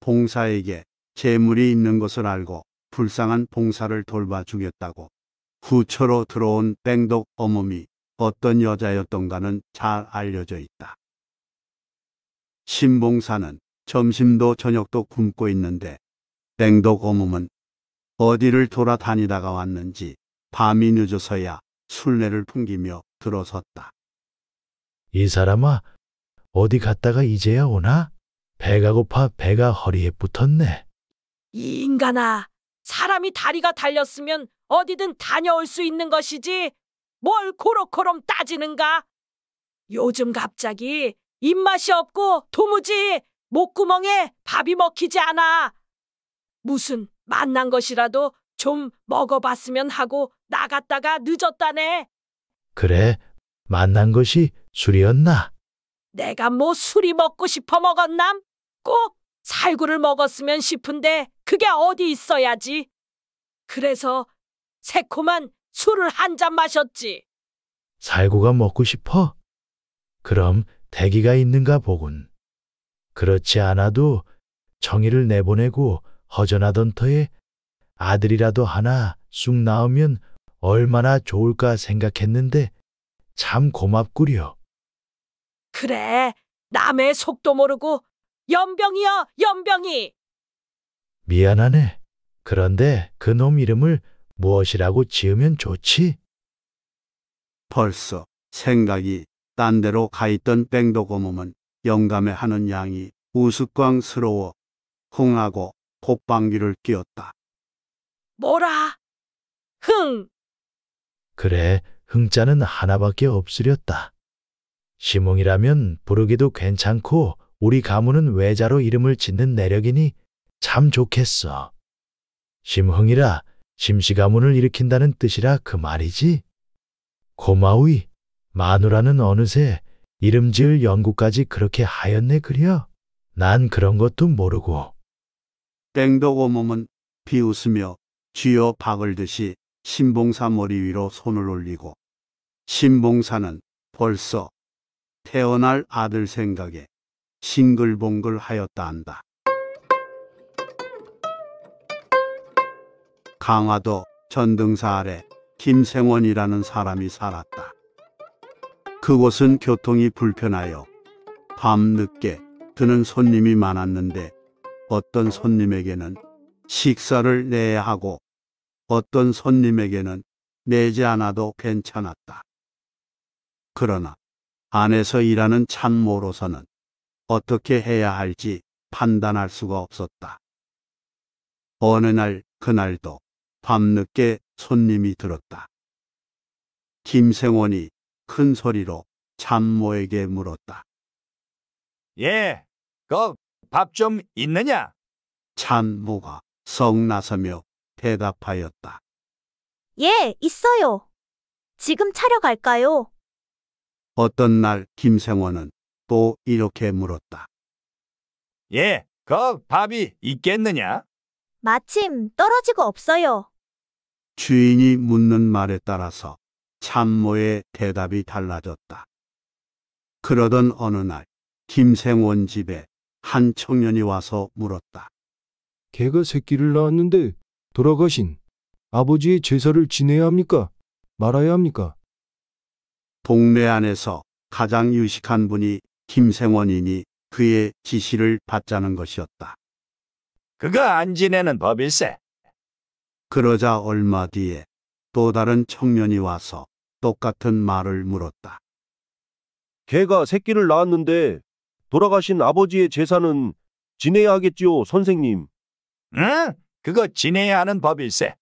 봉사에게 재물이 있는 것을 알고 불쌍한 봉사를 돌봐 주겠다고 후처로 들어온 뺑독 어멈이 어떤 여자였던가는 잘 알려져 있다. 신봉사는 점심도 저녁도 굶고 있는데 뺑독 어멈은 어디를 돌아다니다가 왔는지 밤이 늦어서야 술래를 풍기며 들어섰다. 이 사람아, 어디 갔다가 이제야 오나? 배가 고파 배가 허리에 붙었네. 이 인간아, 사람이 다리가 달렸으면 어디든 다녀올 수 있는 것이지. 뭘코로코롬 따지는가? 요즘 갑자기 입맛이 없고 도무지 목구멍에 밥이 먹히지 않아. 무슨 만난 것이라도 좀 먹어봤으면 하고 나갔다가 늦었다네. 그래, 만난 것이 술이었나? 내가 뭐 술이 먹고 싶어 먹었남? 꼭 살구를 먹었으면 싶은데 그게 어디 있어야지. 그래서 새콤한 술을 한 잔 마셨지. 살구가 먹고 싶어? 그럼 대기가 있는가 보군. 그렇지 않아도 정의를 내보내고 허전하던 터에 아들이라도 하나 쑥나오면 얼마나 좋을까 생각했는데 참 고맙구려. 그래, 남의 속도 모르고 연병이여, 연병이! 미안하네. 그런데 그놈 이름을 무엇이라고 지으면 좋지? 벌써 생각이 딴 데로 가 있던 뺑도고몸은 영감에 하는 양이 우스꽝스러워 흥하고 콧방귀를 뀌었다. 뭐라? 흥! 그래 흥자는 하나밖에 없으렸다. 시몽이라면 부르기도 괜찮고 우리 가문은 외자로 이름을 짓는 내력이니 참 좋겠어. 심흥이라 심씨 가문을 일으킨다는 뜻이라 그 말이지. 고마우이 마누라는 어느새 이름 지을 연구까지 그렇게 하였네 그려. 난 그런 것도 모르고. 땡덕오몸은 비웃으며 쥐어 박을 듯이 신봉사 머리 위로 손을 올리고 신봉사는 벌써 태어날 아들 생각에 싱글벙글 하였다 한다. 강화도 전등사 아래 김생원이라는 사람이 살았다. 그곳은 교통이 불편하여 밤늦게 드는 손님이 많았는데 어떤 손님에게는 식사를 내야 하고 어떤 손님에게는 내지 않아도 괜찮았다. 그러나 안에서 일하는 참모로서는 어떻게 해야 할지 판단할 수가 없었다. 어느 날 그날도 밤늦게 손님이 들었다. 김생원이 큰 소리로 참모에게 물었다. 예, 그밥좀 있느냐? 참모가 성나서며 대답하였다. 예, 있어요. 지금 차려 갈까요? 어떤 날 김생원은 또 이렇게 물었다. 예, 그 밥이 있겠느냐? 마침 떨어지고 없어요. 주인이 묻는 말에 따라서 참모의 대답이 달라졌다. 그러던 어느 날 김생원 집에 한 청년이 와서 물었다. 개가 새끼를 낳았는데 돌아가신 아버지의 제사를 지내야 합니까? 말아야 합니까? 동네 안에서 가장 유식한 분이 김생원이니 그의 지시를 받자는 것이었다. 그가안 지내는 법일세. 그러자 얼마 뒤에 또 다른 청년이 와서 똑같은 말을 물었다. 개가 새끼를 낳았는데 돌아가신 아버지의 제사는 지내야 하겠지요, 선생님. 응? 그거 지내야 하는 법일세.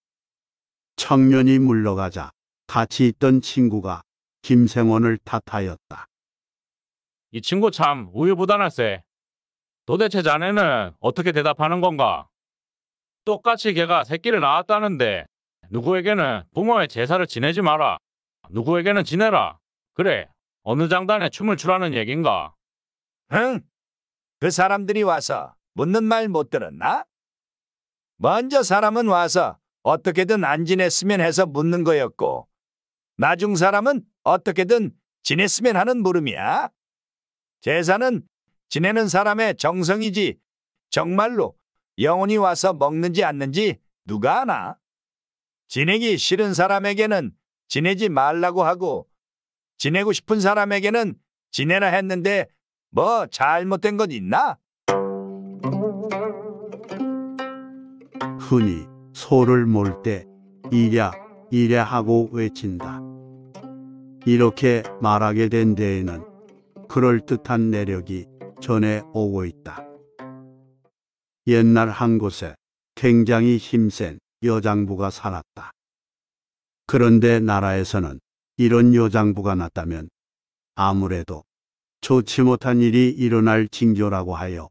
청년이 물러가자 같이 있던 친구가 김생원을 탓하였다. 이 친구 참 우유부단하세. 도대체 자네는 어떻게 대답하는 건가? 똑같이 걔가 새끼를 낳았다는데 누구에게는 부모의 제사를 지내지 마라. 누구에게는 지내라. 그래, 어느 장단에 춤을 추라는 얘긴가? 응? 그 사람들이 와서 묻는 말 못 들었나? 먼저 사람은 와서 어떻게든 안 지냈으면 해서 묻는 거였고 나중 사람은 어떻게든 지냈으면 하는 물음이야. 제사는 지내는 사람의 정성이지 정말로 영혼이 와서 먹는지 않는지 누가 아나? 지내기 싫은 사람에게는 지내지 말라고 하고 지내고 싶은 사람에게는 지내라 했는데 뭐 잘못된 건 있나? 흔히 소를 몰 때 이랴 이랴 하고 외친다. 이렇게 말하게 된 데에는 그럴듯한 내력이 전해 오고 있다. 옛날 한 곳에 굉장히 힘센 여장부가 살았다. 그런데 나라에서는 이런 여장부가 났다면 아무래도 좋지 못한 일이 일어날 징조라고 하여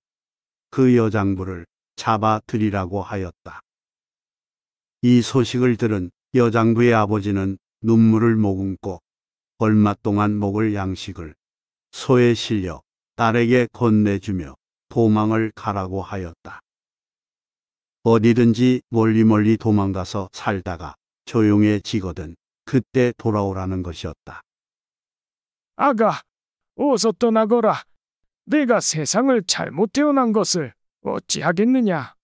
그 여장부를 잡아들이라고 하였다. 이 소식을 들은 여장부의 아버지는 눈물을 모금고 얼마 동안 먹을 양식을 소에 실려 딸에게 건네주며 도망을 가라고 하였다. 어디든지 멀리 멀리 도망가서 살다가 조용해지거든 그때 돌아오라는 것이었다. 아가, 어서 떠나거라. 내가 세상을 잘못 태어난 것을 어찌하겠느냐?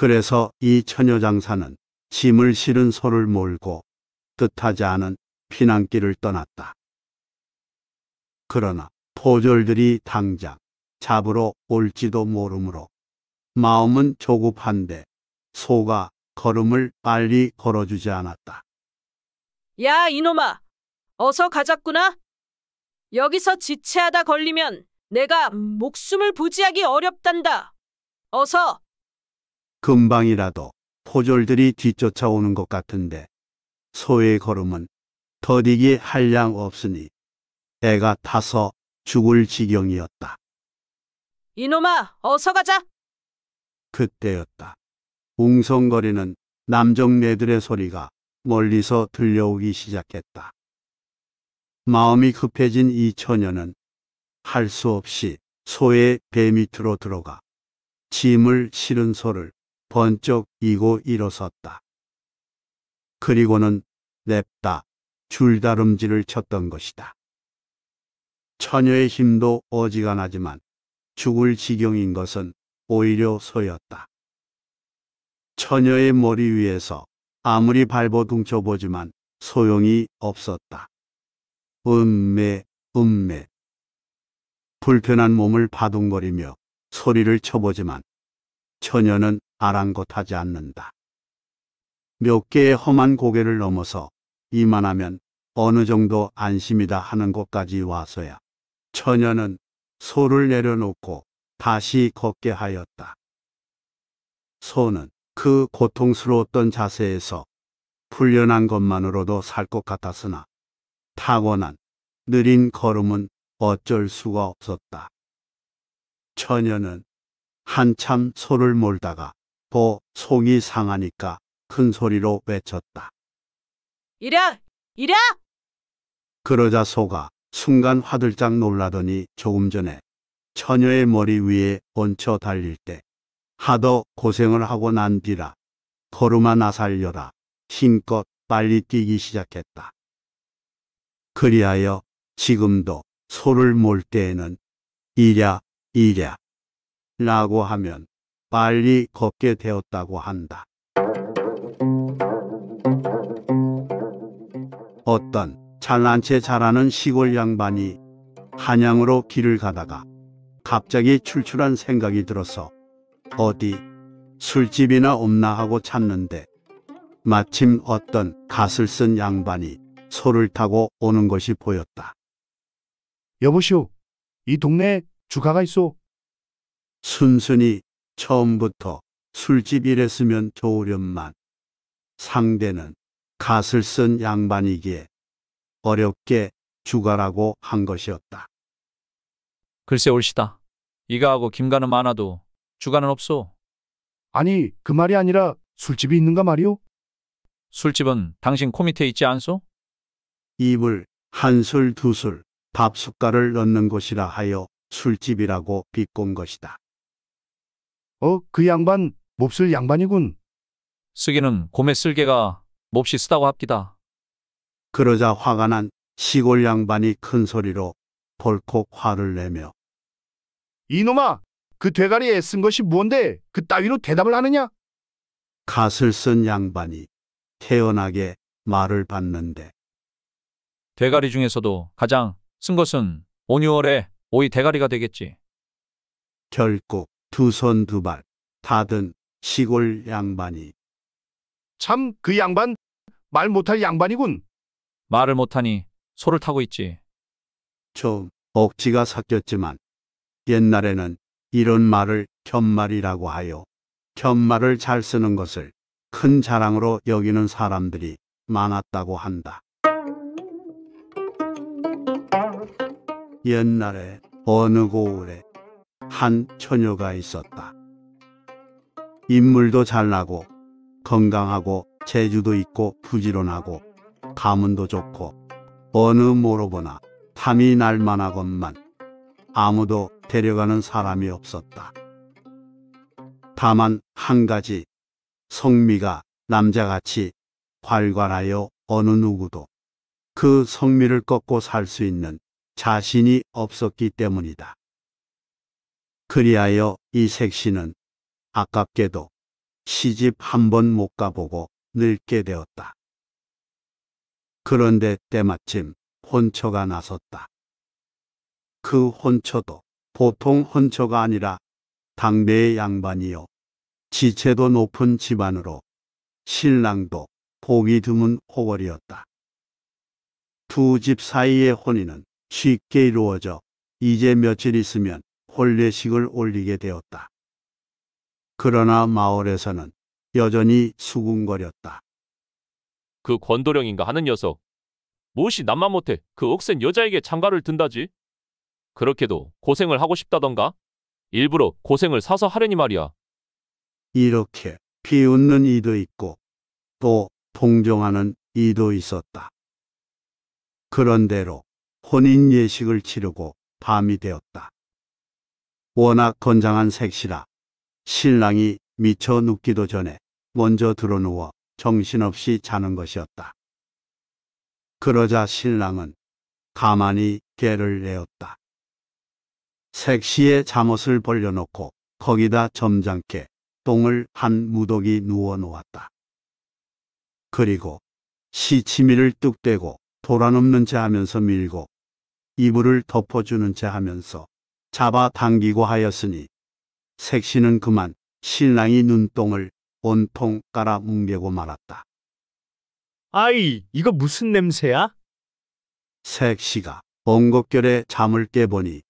그래서 이 처녀장사는 짐을 실은 소를 몰고 뜻하지 않은 피난길을 떠났다. 그러나 포졸들이 당장 잡으러 올지도 모르므로 마음은 조급한데 소가 걸음을 빨리 걸어주지 않았다. 야 이놈아 어서 가자꾸나 여기서 지체하다 걸리면 내가 목숨을 부지하기 어렵단다 어서 금방이라도 포졸들이 뒤쫓아오는 것 같은데 소의 걸음은 더디기 할양 없으니 애가 타서 죽을 지경이었다. 이놈아 어서 가자. 그때였다. 웅성거리는 남정네들의 소리가 멀리서 들려오기 시작했다. 마음이 급해진 이 처녀는 할 수 없이 소의 배 밑으로 들어가 짐을 실은 소를 번쩍 이고 일어섰다. 그리고는 냅다 줄다름질을 쳤던 것이다. 처녀의 힘도 어지간하지만 죽을 지경인 것은 오히려 소였다. 처녀의 머리 위에서 아무리 발버 둥쳐보지만 소용이 없었다. 음매, 음매. 불편한 몸을 바둥거리며 소리를 쳐보지만 처녀는 아랑곳하지 않는다. 몇 개의 험한 고개를 넘어서 이만하면 어느 정도 안심이다 하는 곳까지 와서야 처녀는 소를 내려놓고 다시 걷게 하였다. 소는 그 고통스러웠던 자세에서 풀려난 것만으로도 살 것 같았으나 타고난 느린 걸음은 어쩔 수가 없었다. 처녀는 한참 소를 몰다가 더 속이 상하니까 큰 소리로 외쳤다. 이랴! 이랴! 그러자 소가 순간 화들짝 놀라더니 조금 전에 처녀의 머리 위에 얹혀 달릴 때 하더 고생을 하고 난 뒤라 걸음아 나살려라 힘껏 빨리 뛰기 시작했다. 그리하여 지금도 소를 몰 때에는 이랴 이랴 라고 하면 빨리 걷게 되었다고 한다. 어떤 잘난 채 잘하는 시골 양반이 한양으로 길을 가다가 갑자기 출출한 생각이 들어서 어디 술집이나 없나 하고 찾는데 마침 어떤 갓을 쓴 양반이 소를 타고 오는 것이 보였다. 여보시오, 이 동네에 주가가 있어. 순순히 처음부터 술집 이랬으면 좋으련만 상대는 갓을 쓴 양반이기에 어렵게 주가라고 한 것이었다. 글쎄 옳시다. 이가하고 김가는 많아도 주가는 없소. 아니 그 말이 아니라 술집이 있는가 말이오? 술집은 당신 코 밑에 있지 않소? 입을 한술두술밥숟가락을 넣는 곳이라 하여 술집이라고 비꼰 것이다. 어, 그 양반, 몹쓸 양반이군. 쓰기는 곰의 쓸개가 몹시 쓰다고 합디다. 그러자 화가 난 시골 양반이 큰 소리로 벌컥 화를 내며 이놈아, 그 대가리에 쓴 것이 뭔데그 따위로 대답을 하느냐? 갓을 쓴 양반이 태연하게 말을 받는데 대가리 중에서도 가장 쓴 것은 온유월에 오이 대가리가 되겠지. 결국 두손두발다든 시골 양반이 참 그 양반 말 못할 양반이군. 말을 못하니 소를 타고 있지. 좀 억지가 섞였지만 옛날에는 이런 말을 견말이라고 하여 견말을 잘 쓰는 것을 큰 자랑으로 여기는 사람들이 많았다고 한다. 옛날에 어느 고을에 한 처녀가 있었다. 인물도 잘나고 건강하고 재주도 있고 부지런하고 가문도 좋고 어느 모로 보나 탐이 날만하건만 아무도 데려가는 사람이 없었다. 다만 한 가지 성미가 남자같이 활관하여 어느 누구도 그 성미를 꺾고 살 수 있는 자신이 없었기 때문이다. 그리하여 이색 시는 아깝게도 시집 한 번 못 가보고 늙게 되었다. 그런데 때마침 혼처가 나섰다. 그 혼처도 보통 혼처가 아니라 당대의 양반이요. 지체도 높은 집안으로 신랑도 보기 드문 호걸이었다. 두 집 사이의 혼인은 쉽게 이루어져 이제 며칠 있으면 혼례식을 올리게 되었다. 그러나 마을에서는 여전히 수군거렸다. 그 권도령인가 하는 녀석. 무엇이 남만 못해 그 억센 여자에게 장가를 든다지? 그렇게도 고생을 하고 싶다던가? 일부러 고생을 사서 하려니 말이야. 이렇게 비웃는 이도 있고 또 동정하는 이도 있었다. 그런대로 혼인 예식을 치르고 밤이 되었다. 워낙 건장한 색시라 신랑이 미쳐 눕기도 전에 먼저 드러누워 정신없이 자는 것이었다. 그러자 신랑은 가만히 개를 내었다. 색시의 잠옷을 벌려놓고 거기다 점잖게 똥을 한 무더기 누워 놓았다. 그리고 시치미를 뚝대고 돌아눕는 채 하면서 밀고 이불을 덮어주는 채 하면서 잡아당기고 하였으니 색시는 그만 신랑이 눈똥을 온통 깔아 뭉개고 말았다. 아이, 이거 무슨 냄새야? 색시가 엉겁결에 잠을 깨보니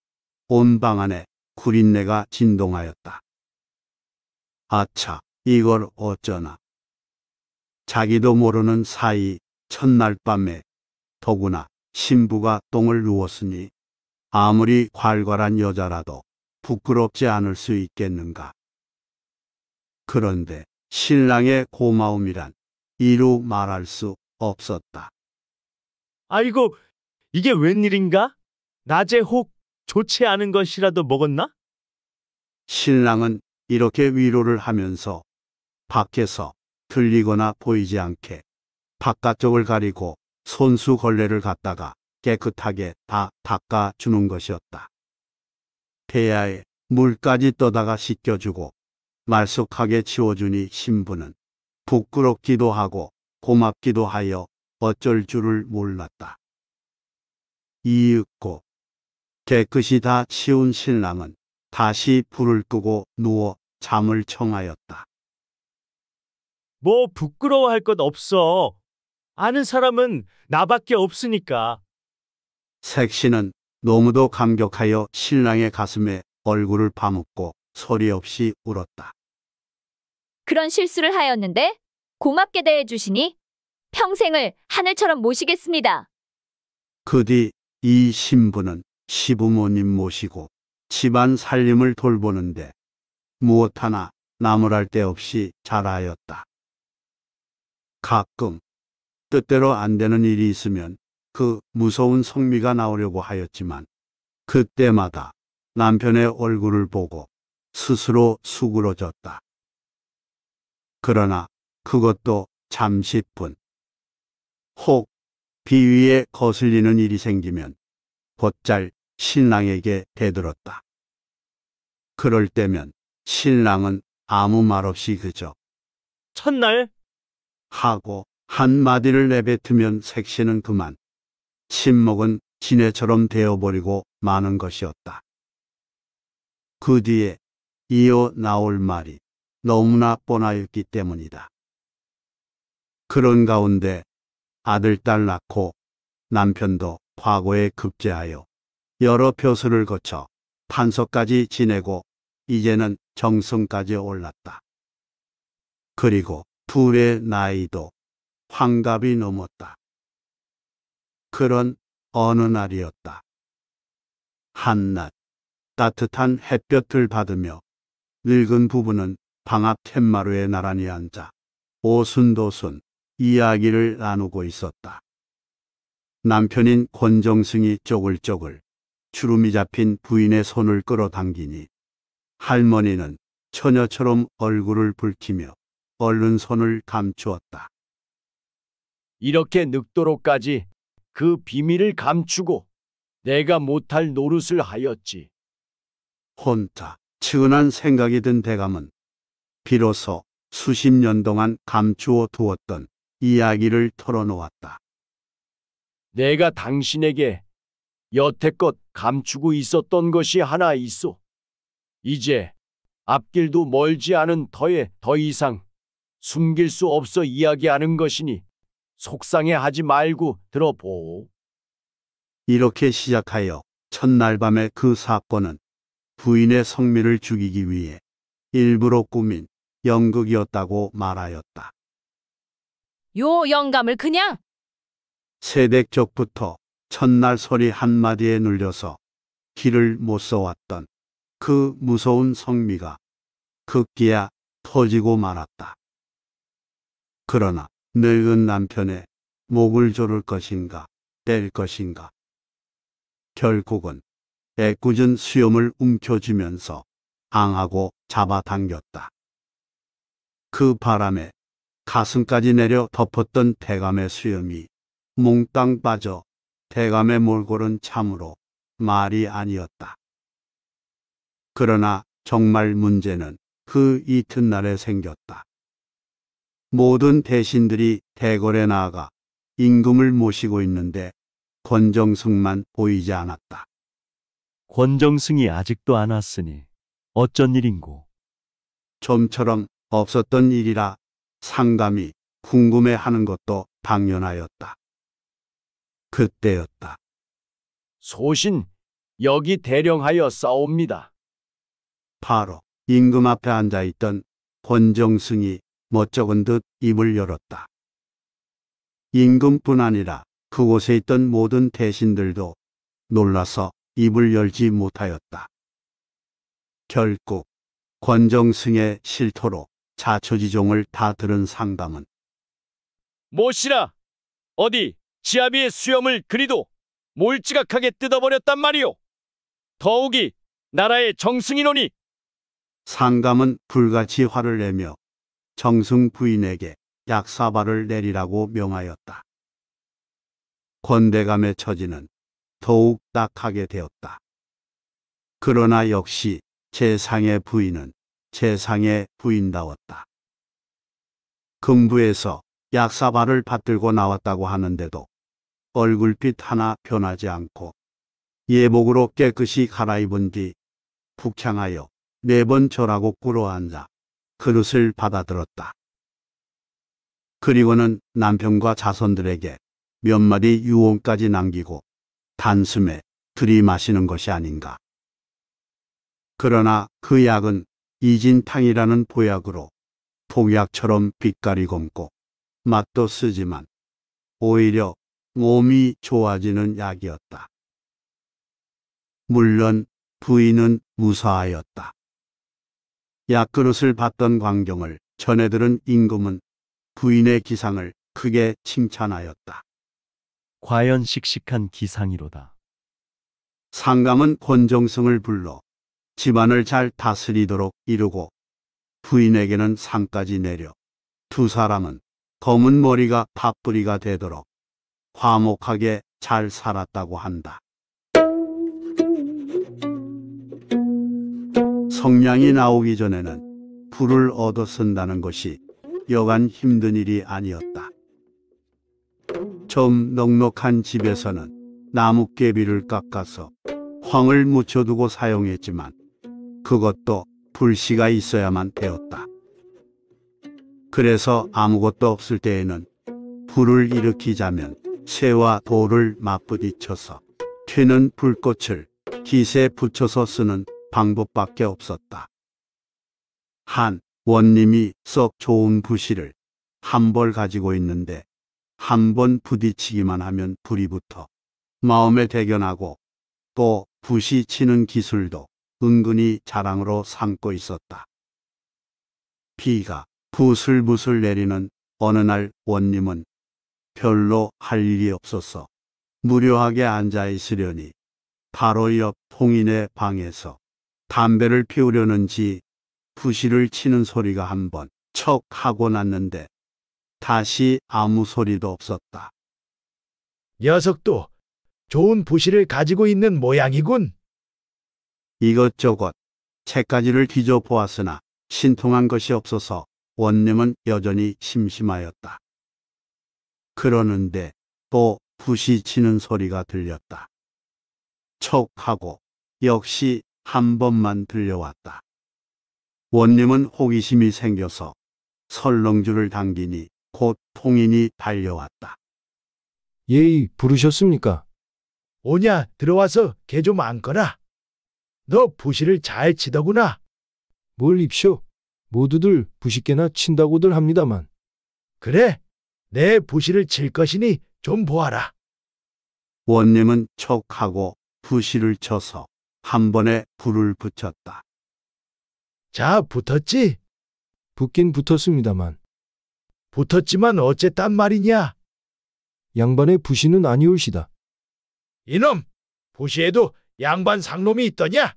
온 방 안에 구린내가 진동하였다. 아차, 이걸 어쩌나. 자기도 모르는 사이 첫날 밤에 더구나 신부가 똥을 누웠으니 아무리 괄괄한 여자라도 부끄럽지 않을 수 있겠는가. 그런데 신랑의 고마움이란 이루 말할 수 없었다. 아이고, 이게 웬일인가? 낮에 혹 좋지 않은 것이라도 먹었나? 신랑은 이렇게 위로를 하면서 밖에서 들리거나 보이지 않게 바깥쪽을 가리고 손수 걸레를 갖다가 깨끗하게 다 닦아주는 것이었다. 태야에 물까지 떠다가 씻겨주고 말쑥하게 치워주니 신부는 부끄럽기도 하고 고맙기도 하여 어쩔 줄을 몰랐다. 이윽고 깨끗이 다 치운 신랑은 다시 불을 끄고 누워 잠을 청하였다. 뭐 부끄러워할 것 없어. 아는 사람은 나밖에 없으니까. 색시는 너무도 감격하여 신랑의 가슴에 얼굴을 파묻고 소리 없이 울었다. 그런 실수를 하였는데 고맙게 대해 주시니 평생을 하늘처럼 모시겠습니다. 그 뒤 이 신부는 시부모님 모시고 집안 살림을 돌보는데 무엇 하나 나무랄 데 없이 잘하였다. 가끔 뜻대로 안 되는 일이 있으면 그 무서운 성미가 나오려고 하였지만 그때마다 남편의 얼굴을 보고 스스로 수그러졌다. 그러나 그것도 잠시뿐. 혹 비위에 거슬리는 일이 생기면 곧잘 신랑에게 대들었다. 그럴 때면 신랑은 아무 말 없이 그저 첫날 하고 한마디를 내뱉으면 색시는 그만 침묵은 지네처럼 되어버리고 마는 것이었다. 그 뒤에 이어 나올 말이 너무나 뻔하였기 때문이다. 그런 가운데 아들, 딸 낳고 남편도 과거에 급제하여 여러 표수를 거쳐 판서까지 지내고 이제는 정성까지 올랐다. 그리고 둘의 나이도 환갑이 넘었다. 그런 어느 날이었다. 한낮 따뜻한 햇볕을 받으며 늙은 부부는 방 앞 툇마루에 나란히 앉아 오순도순 이야기를 나누고 있었다. 남편인 권정승이 쪼글쪼글 주름이 잡힌 부인의 손을 끌어당기니 할머니는 처녀처럼 얼굴을 붉히며 얼른 손을 감추었다. 이렇게 늙도록까지 그 비밀을 감추고 내가 못할 노릇을 하였지. 혼자 치은한 생각이 든 대감은 비로소 수십 년 동안 감추어 두었던 이야기를 털어놓았다. 내가 당신에게 여태껏 감추고 있었던 것이 하나 있어. 이제 앞길도 멀지 않은 터에 더 이상 숨길 수 없어 이야기하는 것이니 속상해하지 말고 들어보. 이렇게 시작하여 첫날 밤에 그 사건은 부인의 성미를 죽이기 위해 일부러 꾸민 연극이었다고 말하였다. 요 영감을 그냥 세댁적부터 첫날 소리 한마디에 눌려서 길을 못 써왔던 그 무서운 성미가 극기야 터지고 말았다. 그러나 늙은 남편의 목을 조를 것인가 뗄 것인가. 결국은 애꿎은 수염을 움켜쥐면서 앙하고 잡아당겼다. 그 바람에 가슴까지 내려 덮었던 대감의 수염이 몽땅 빠져 대감의 몰골은 참으로 말이 아니었다. 그러나 정말 문제는 그 이튿날에 생겼다. 모든 대신들이 대궐에 나아가 임금을 모시고 있는데 권정승만 보이지 않았다. 권정승이 아직도 안 왔으니 어쩐 일인고. 좀처럼 없었던 일이라 상감이 궁금해하는 것도 당연하였다. 그때였다. 소신 여기 대령하여 싸웁니다. 바로 임금 앞에 앉아있던 권정승이 멋쩍은 듯 입을 열었다. 임금뿐 아니라 그곳에 있던 모든 대신들도 놀라서 입을 열지 못하였다. 결국 권정승의 실토로 자초지종을 다 들은 상담은 모시라 어디 지아비의 수염을 그리도 몰지각하게 뜯어버렸단 말이오. 더욱이 나라의 정승이노니 상감은 불같이 화를 내며 정승 부인에게 약사발을 내리라고 명하였다. 권대감의 처지는 더욱 딱하게 되었다. 그러나 역시 재상의 부인은 재상의 부인다웠다. 금부에서 약사발을 받들고 나왔다고 하는데도 얼굴빛 하나 변하지 않고 예복으로 깨끗이 갈아입은 뒤 북향하여 네 번 절하고 꿇어앉아 그릇을 받아들었다. 그리고는 남편과 자손들에게 몇 마리 유언까지 남기고 단숨에 들이마시는 것이 아닌가. 그러나 그 약은 이진탕이라는 보약으로 폭약처럼 빛깔이 검고 맛도 쓰지만 오히려 몸이 좋아지는 약이었다. 물론 부인은 무사하였다. 약그릇을 받던 광경을 전해들은 임금은 부인의 기상을 크게 칭찬하였다. 과연 씩씩한 기상이로다. 상감은 권정성을 불러 집안을 잘 다스리도록 이루고 부인에게는 상까지 내려 두 사람은 검은 머리가 밥뿌리가 되도록 화목하게 잘 살았다고 한다. 성냥이 나오기 전에는 불을 얻어 쓴다는 것이 여간 힘든 일이 아니었다. 처 넉넉한 집에서는 나뭇개비를 깎아서 황을 묻혀두고 사용했지만 그것도 불씨가 있어야만 되었다. 그래서 아무것도 없을 때에는 불을 일으키자면 새와 돌을 맞부딪혀서 튀는 불꽃을 기세 붙여서 쓰는 방법밖에 없었다. 한 원님이 썩 좋은 부실을한벌 가지고 있는데 한 번 부딪히기만 하면 불이 붙어 마음에 대견하고 또 부시 치는 기술도 은근히 자랑으로 삼고 있었다. 비가 부슬부슬 내리는 어느 날 원님은 별로 할 일이 없어서 무료하게 앉아 있으려니 바로 옆 통인의 방에서 담배를 피우려는지 부시를 치는 소리가 한 번 척 하고 났는데 다시 아무 소리도 없었다. 녀석도 좋은 부시를 가지고 있는 모양이군. 이것저것 책가지를 뒤져보았으나 신통한 것이 없어서 원님은 여전히 심심하였다. 그러는데 또 부시치는 소리가 들렸다. 척 하고 역시 한 번만 들려왔다. 원님은 호기심이 생겨서 설렁줄를 당기니 곧 통인이 달려왔다. 예이, 부르셨습니까? 오냐, 들어와서 개 좀 안거라. 너 부시를 잘 치더구나. 뭘 입쇼? 모두들 부시께나 친다고들 합니다만. 그래, 내 부시를 칠 것이니 좀 보아라. 원님은 척하고 부시를 쳐서 한 번에 불을 붙였다. 자, 붙었지? 붙긴 붙었습니다만 붙었지만 어쨌단 말이냐? 양반의 부시는 아니올시다. 이놈! 부시에도 양반 상놈이 있더냐?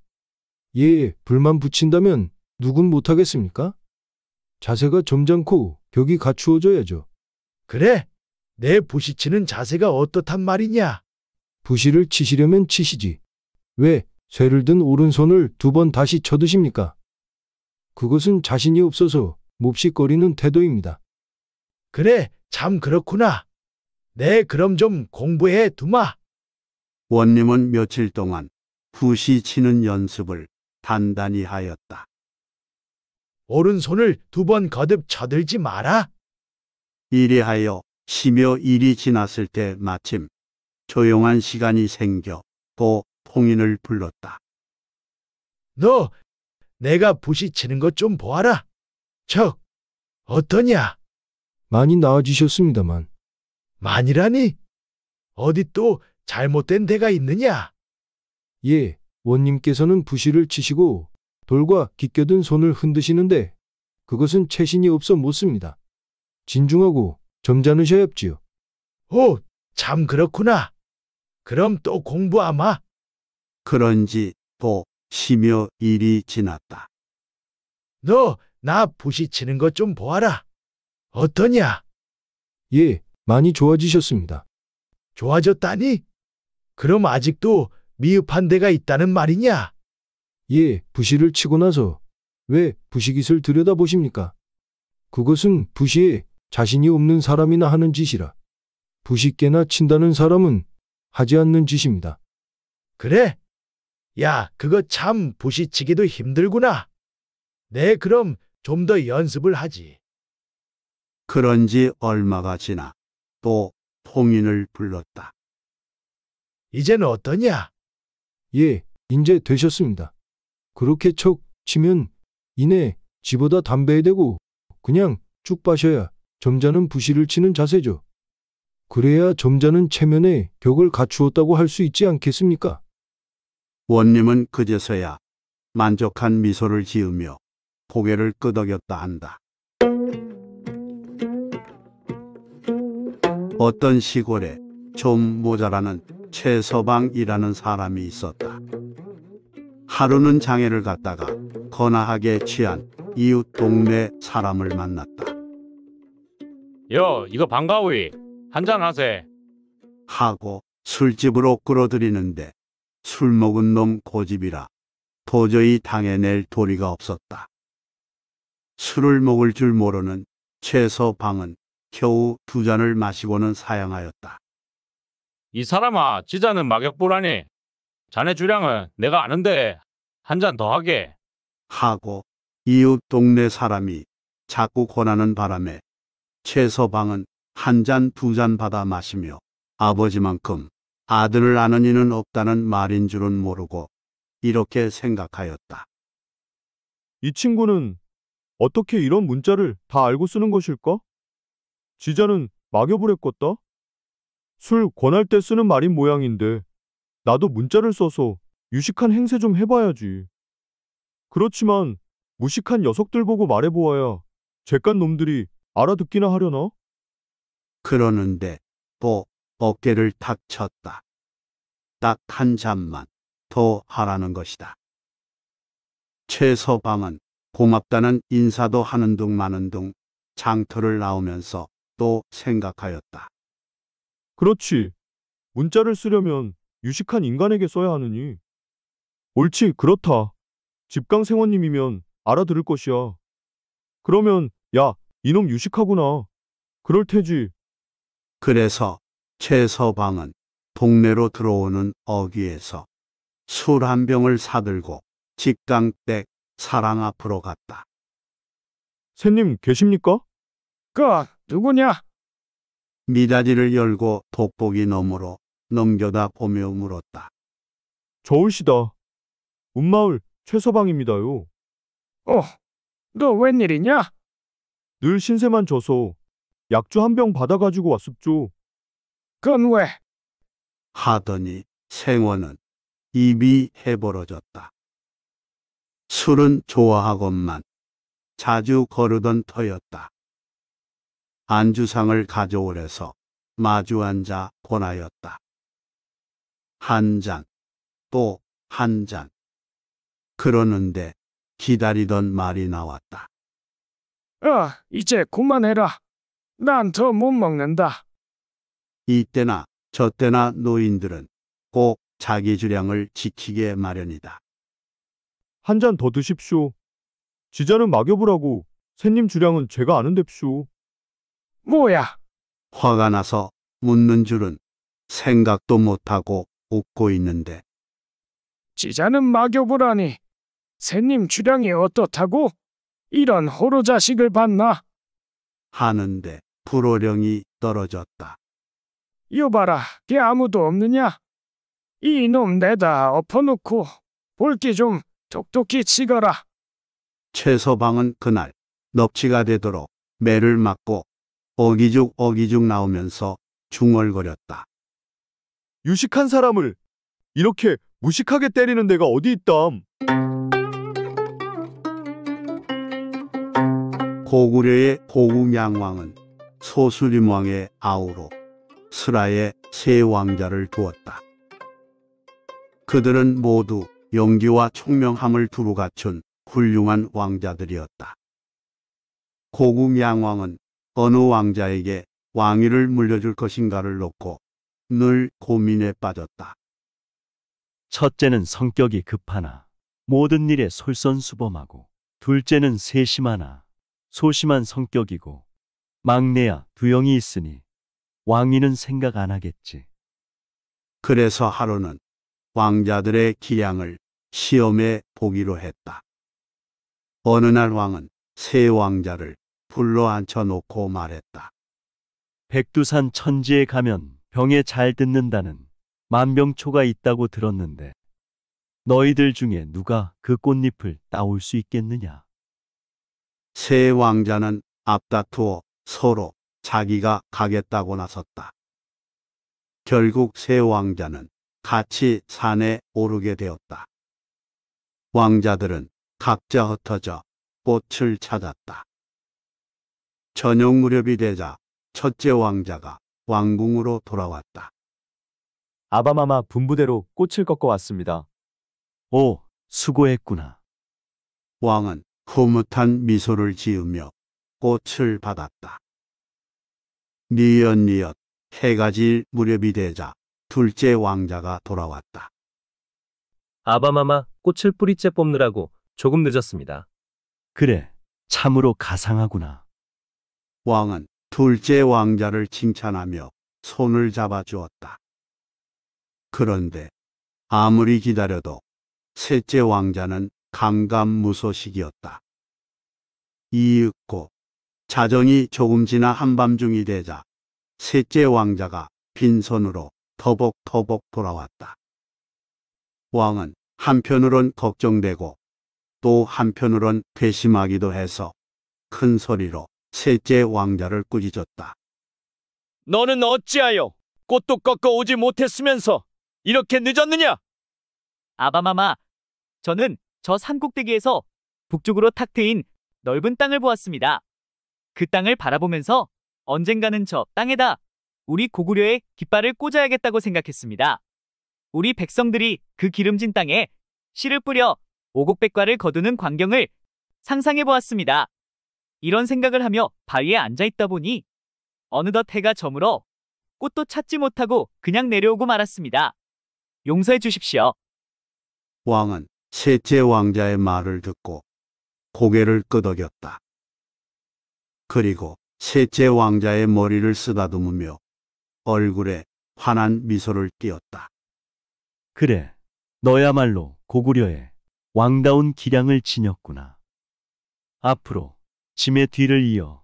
예, 예, 불만 붙인다면 누군 못하겠습니까? 자세가 점잖고 격이 갖추어져야죠. 그래, 내 부시치는 자세가 어떻단 말이냐? 부시를 치시려면 치시지. 왜 쇠를 든 오른손을 두 번 다시 쳐드십니까? 그것은 자신이 없어서 몹시거리는 태도입니다. 그래, 참 그렇구나. 네, 그럼 좀 공부해 두마. 원님은 며칠 동안 붓시 치는 연습을 단단히 하였다. 오른손을 두 번 거듭 쳐들지 마라. 이리하여 심여 일이 지났을 때 마침 조용한 시간이 생겨 또 통인을 불렀다. 너, 내가 부시치는 것 좀 보아라. 저, 어떠냐? 많이 나아지셨습니다만. 만이라니? 어디 또 잘못된 데가 있느냐? 예, 원님께서는 부시를 치시고 돌과 기껴든 손을 흔드시는데 그것은 채신이 없어 못 씁니다. 진중하고 점잖으셔야 합지요. 오, 참 그렇구나. 그럼 또 공부 아마 그런지 또 10여 일이 지났다. 너, 나 부시치는 것 좀 보아라. 어떠냐? 예, 많이 좋아지셨습니다. 좋아졌다니? 그럼 아직도 미흡한 데가 있다는 말이냐? 예, 부시를 치고 나서 왜 부시깃을 들여다보십니까? 그것은 부시에 자신이 없는 사람이나 하는 짓이라 부시께나 친다는 사람은 하지 않는 짓입니다. 그래? 야, 그거 참 부시치기도 힘들구나. 네, 그럼 좀 더 연습을 하지. 그런 지 얼마가 지나 또 통인을 불렀다. 이젠 어떠냐? 예, 인제 되셨습니다. 그렇게 척 치면 이내 집보다 담배에 대고 그냥 쭉 빠셔야 점자는 부시를 치는 자세죠. 그래야 점자는 체면에 벽을 갖추었다고 할 수 있지 않겠습니까? 원님은 그제서야 만족한 미소를 지으며 고개를 끄덕였다 한다. 어떤 시골에 좀 모자라는 최서방이라는 사람이 있었다. 하루는 장애를 갔다가 거나하게 취한 이웃 동네 사람을 만났다. 여 이거 반가우이 한잔 하세 하고 술집으로 끌어들이는데 술 먹은 놈 고집이라 도저히 당해낼 도리가 없었다. 술을 먹을 줄 모르는 최소방은 겨우 두 잔을 마시고는 사양하였다. 이 사람아, 지자는 막역부라니 자네 주량은 내가 아는데 한 잔 더 하게. 하고 이웃 동네 사람이 자꾸 권하는 바람에 최소방은한 잔 두 잔 받아 마시며 아버지만큼 아들을 아는 이는 없다는 말인 줄은 모르고 이렇게 생각하였다. 이 친구는 어떻게 이런 문자를 다 알고 쓰는 것일까? 지자는 막여부랬겄다. 술 권할 때 쓰는 말인 모양인데 나도 문자를 써서 유식한 행세 좀 해봐야지. 그렇지만 무식한 녀석들 보고 말해보아야 죗간 놈들이 알아듣기나 하려나? 그러는데 또 어깨를 탁 쳤다. 딱 한 잔만 더 하라는 것이다. 최서방은 고맙다는 인사도 하는 둥 마는 둥 장터를 나오면서 또 생각하였다. 그렇지. 문자를 쓰려면 유식한 인간에게 써야 하느니. 옳지, 그렇다. 집강 생원님이면 알아들을 것이야. 그러면 야, 이놈 유식하구나. 그럴 테지. 그래서 최서방은 동네로 들어오는 어귀에서 술 한 병을 사들고 직강댁 사랑 앞으로 갔다. 새님 계십니까? 그 누구냐? 미다이를 열고 돋보기 너머로 넘겨다 보며 물었다. 저울시다. 운마을 최서방입니다요. 어, 너 웬일이냐? 늘 신세만 져서 약주 한 병 받아가지고 왔습죠. 그건 왜? 하더니 생원은 입이 해버러졌다. 술은 좋아하건만 자주 거르던 터였다. 안주상을 가져오래서 마주 앉아 권하였다. 한 잔, 또 한 잔. 그러는데 기다리던 말이 나왔다. 어, 이제 그만해라. 난 더 못 먹는다. 이때나 저때나 노인들은 꼭 자기 주량을 지키게 마련이다. 한 잔 더 드십시오. 지자는 막여보라고 새님 주량은 제가 아는뎁쇼. 뭐야? 화가 나서 묻는 줄은 생각도 못하고 웃고 있는데 지자는 막여보라니. 새님 주량이 어떻다고? 이런 호로 자식을 봤나? 하는데 불호령이 떨어졌다. 이봐라, 게 아무도 없느냐? 이놈 내다 엎어놓고 볼기 좀 똑똑히 치거라. 최서방은 그날 넙치가 되도록 매를 맞고 어기죽 어기죽 나오면서 중얼거렸다. 유식한 사람을 이렇게 무식하게 때리는 데가 어디 있담. 고구려의 고궁양왕은 소수림왕의 아우로 스라에 세 왕자를 두었다. 그들은 모두 용기와 총명함을 두루 갖춘 훌륭한 왕자들이었다. 고궁 양왕은 어느 왕자에게 왕위를 물려줄 것인가를 놓고 늘 고민에 빠졌다. 첫째는 성격이 급하나 모든 일에 솔선수범하고 둘째는 세심하나 소심한 성격이고 막내야 두영이 있으니 왕위는 생각 안 하겠지. 그래서 하루는 왕자들의 기량을 시험해 보기로 했다. 어느 날 왕은 세 왕자를 불러 앉혀놓고 말했다. 백두산 천지에 가면 병에 잘 듣는다는 만병초가 있다고 들었는데 너희들 중에 누가 그 꽃잎을 따올 수 있겠느냐? 세 왕자는 앞다투어 서로 자기가 가겠다고 나섰다. 결국 세 왕자는 같이 산에 오르게 되었다. 왕자들은 각자 흩어져 꽃을 찾았다. 저녁 무렵이 되자 첫째 왕자가 왕궁으로 돌아왔다. 아바마마 분부대로 꽃을 꺾어 왔습니다. 오, 수고했구나. 왕은 흐뭇한 미소를 지으며 꽃을 받았다. 니엿니엿 해가 질 무렵이 되자 둘째 왕자가 돌아왔다. 아바마마 꽃을 뿌리째 뽑느라고 조금 늦었습니다. 그래, 참으로 가상하구나. 왕은 둘째 왕자를 칭찬하며 손을 잡아 주었다. 그런데 아무리 기다려도 셋째 왕자는 감감무소식이었다. 이윽고 자정이 조금 지나 한밤중이 되자 셋째 왕자가 빈손으로 터벅터벅 돌아왔다. 왕은 한편으론 걱정되고 또 한편으론 배심하기도 해서 큰 소리로 셋째 왕자를 꾸짖었다. 너는 어찌하여 꽃도 꺾어 오지 못했으면서 이렇게 늦었느냐? 아바마마, 저는 저 산꼭대기에서 북쪽으로 탁 트인 넓은 땅을 보았습니다. 그 땅을 바라보면서 언젠가는 저 땅에다 우리 고구려의 깃발을 꽂아야겠다고 생각했습니다. 우리 백성들이 그 기름진 땅에 씨를 뿌려 오곡백과를 거두는 광경을 상상해보았습니다. 이런 생각을 하며 바위에 앉아있다 보니 어느덧 해가 저물어 꽃도 찾지 못하고 그냥 내려오고 말았습니다. 용서해 주십시오. 왕은 셋째 왕자의 말을 듣고 고개를 끄덕였다. 그리고 셋째 왕자의 머리를 쓰다듬으며 얼굴에 환한 미소를 띄었다. 그래, 너야말로 고구려의 왕다운 기량을 지녔구나. 앞으로 짐의 뒤를 이어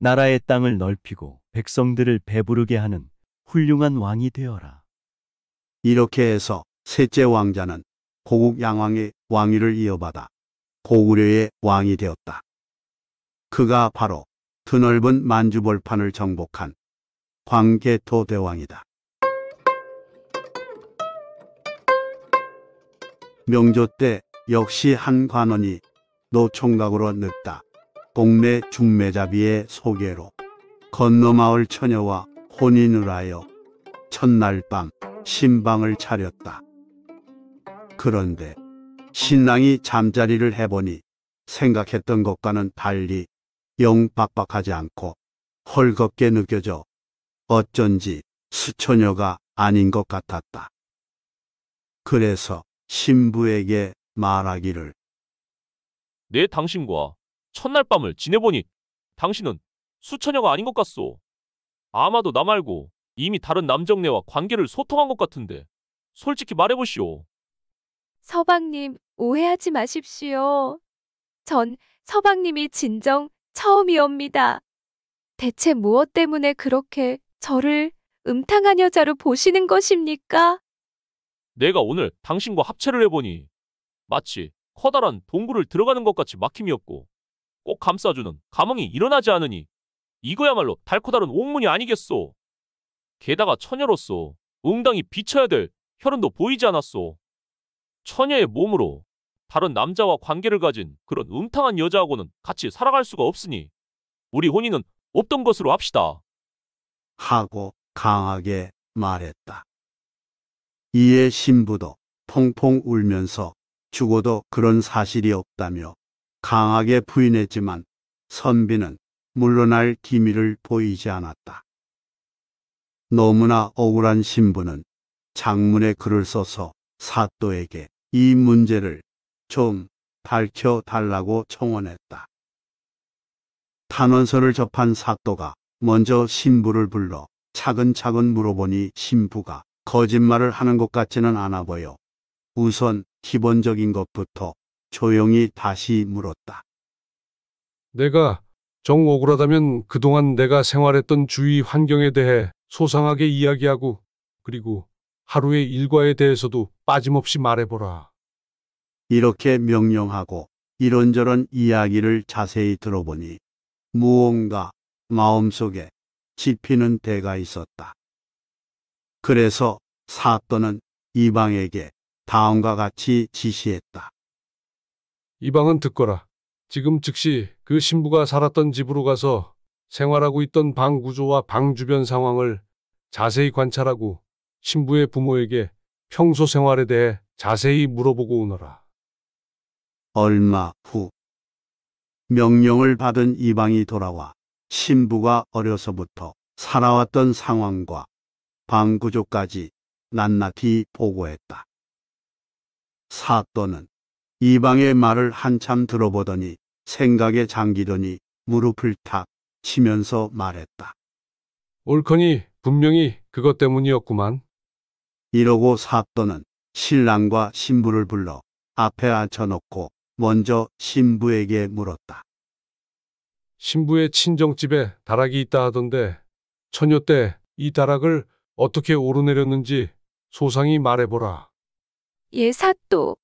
나라의 땅을 넓히고 백성들을 배부르게 하는 훌륭한 왕이 되어라. 이렇게 해서 셋째 왕자는 고국 양왕의 왕위를 이어받아 고구려의 왕이 되었다. 그가 바로 드넓은 만주벌판을 정복한 광개토 대왕이다. 명조 때 역시 한 관원이 노총각으로 늙다 동네 중매잡이의 소개로 건너마을 처녀와 혼인을 하여 첫날 밤 신방을 차렸다. 그런데 신랑이 잠자리를 해보니 생각했던 것과는 달리 영 빡빡하지 않고 헐겁게 느껴져 어쩐지 수처녀가 아닌 것 같았다. 그래서 신부에게 말하기를 내 당신과 첫날 밤을 지내보니 당신은 수처녀가 아닌 것 같소. 아마도 나 말고 이미 다른 남정네와 관계를 소통한 것 같은데 솔직히 말해보시오. 서방님 오해하지 마십시오. 전 서방님이 진정 처음이옵니다. 대체 무엇 때문에 그렇게 저를 음탕한 여자로 보시는 것입니까? 내가 오늘 당신과 합체를 해보니 마치 커다란 동굴을 들어가는 것 같이 막힘이었고 꼭 감싸주는 감흥이 일어나지 않으니 이거야말로 달코다른 옥문이 아니겠소. 게다가 처녀로서 응당이 비춰야 될 혈흔도 보이지 않았소. 처녀의 몸으로 다른 남자와 관계를 가진 그런 음탕한 여자하고는 같이 살아갈 수가 없으니 우리 혼인은 없던 것으로 합시다. 하고 강하게 말했다. 이에 신부도 펑펑 울면서 죽어도 그런 사실이 없다며 강하게 부인했지만 선비는 물러날 기미를 보이지 않았다. 너무나 억울한 신부는 장문의 글을 써서 사또에게 이 문제를 좀 밝혀달라고 청원했다. 탄원서를 접한 사또가 먼저 신부를 불러 차근차근 물어보니 신부가 거짓말을 하는 것 같지는 않아 보여 우선 기본적인 것부터 조용히 다시 물었다. 내가 정 억울하다면 그동안 내가 생활했던 주위 환경에 대해 소상하게 이야기하고 그리고 하루의 일과에 대해서도 빠짐없이 말해보라. 이렇게 명령하고 이런저런 이야기를 자세히 들어보니 무언가 마음속에 짚히는 대가 있었다. 그래서 사또는 이방에게 다음과 같이 지시했다. 이방은 듣거라. 지금 즉시 그 신부가 살았던 집으로 가서 생활하고 있던 방 구조와 방 주변 상황을 자세히 관찰하고 신부의 부모에게 평소 생활에 대해 자세히 물어보고 오너라. 얼마 후 명령을 받은 이방이 돌아와 신부가 어려서부터 살아왔던 상황과 방구조까지 낱낱이 보고했다. 사또는 이방의 말을 한참 들어보더니 생각에 잠기더니 무릎을 탁 치면서 말했다. 옳거니 분명히 그것 때문이었구만. 이러고 사또는 신랑과 신부를 불러 앞에 앉혀놓고 먼저 신부에게 물었다. 신부의 친정집에 다락이 있다 하던데 처녀 때 이 다락을 어떻게 오르내렸는지 소상히 말해보라. 예사또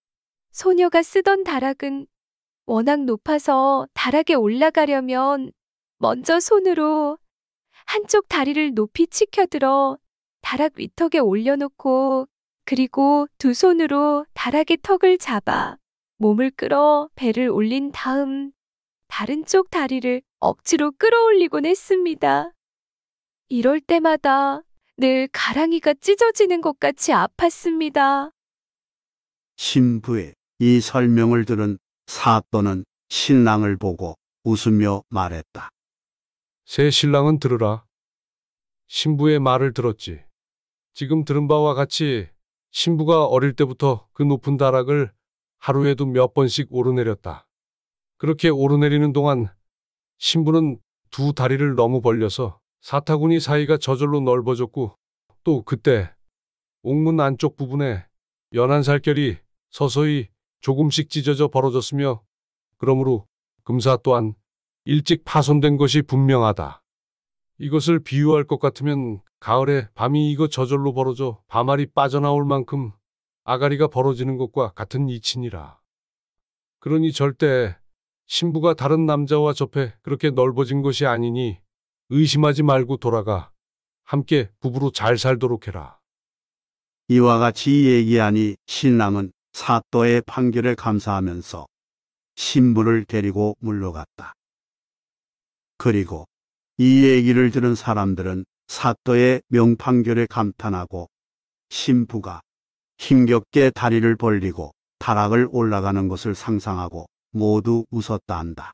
소녀가 쓰던 다락은 워낙 높아서 다락에 올라가려면 먼저 손으로 한쪽 다리를 높이 치켜들어 다락 위턱에 올려놓고 그리고 두 손으로 다락의 턱을 잡아 몸을 끌어 배를 올린 다음 다른 쪽 다리를 억지로 끌어올리곤 했습니다. 이럴 때마다 늘 가랑이가 찢어지는 것 같이 아팠습니다. 신부의 이 설명을 들은 사또는 신랑을 보고 웃으며 말했다. 새 신랑은 들으라. 신부의 말을 들었지. 지금 들은 바와 같이 신부가 어릴 때부터 그 높은 다락을 하루에도 몇 번씩 오르내렸다. 그렇게 오르내리는 동안 신부는 두 다리를 너무 벌려서 사타구니 사이가 저절로 넓어졌고 또 그때 옥문 안쪽 부분에 연한 살결이 서서히 조금씩 찢어져 벌어졌으며 그러므로 금사 또한 일찍 파손된 것이 분명하다. 이것을 비유할 것 같으면 가을에 밤이 이거 저절로 벌어져 밤알이 빠져나올 만큼 아가리가 벌어지는 것과 같은 이치니라. 그러니 절대 신부가 다른 남자와 접해 그렇게 넓어진 것이 아니니 의심하지 말고 돌아가 함께 부부로 잘 살도록 해라. 이와 같이 얘기하니 신랑은 사또의 판결에 감사하면서 신부를 데리고 물러갔다. 그리고 이 얘기를 들은 사람들은 사또의 명판결에 감탄하고 신부가 힘겹게 다리를 벌리고 타락을 올라가는 것을 상상하고 모두 웃었다 한다.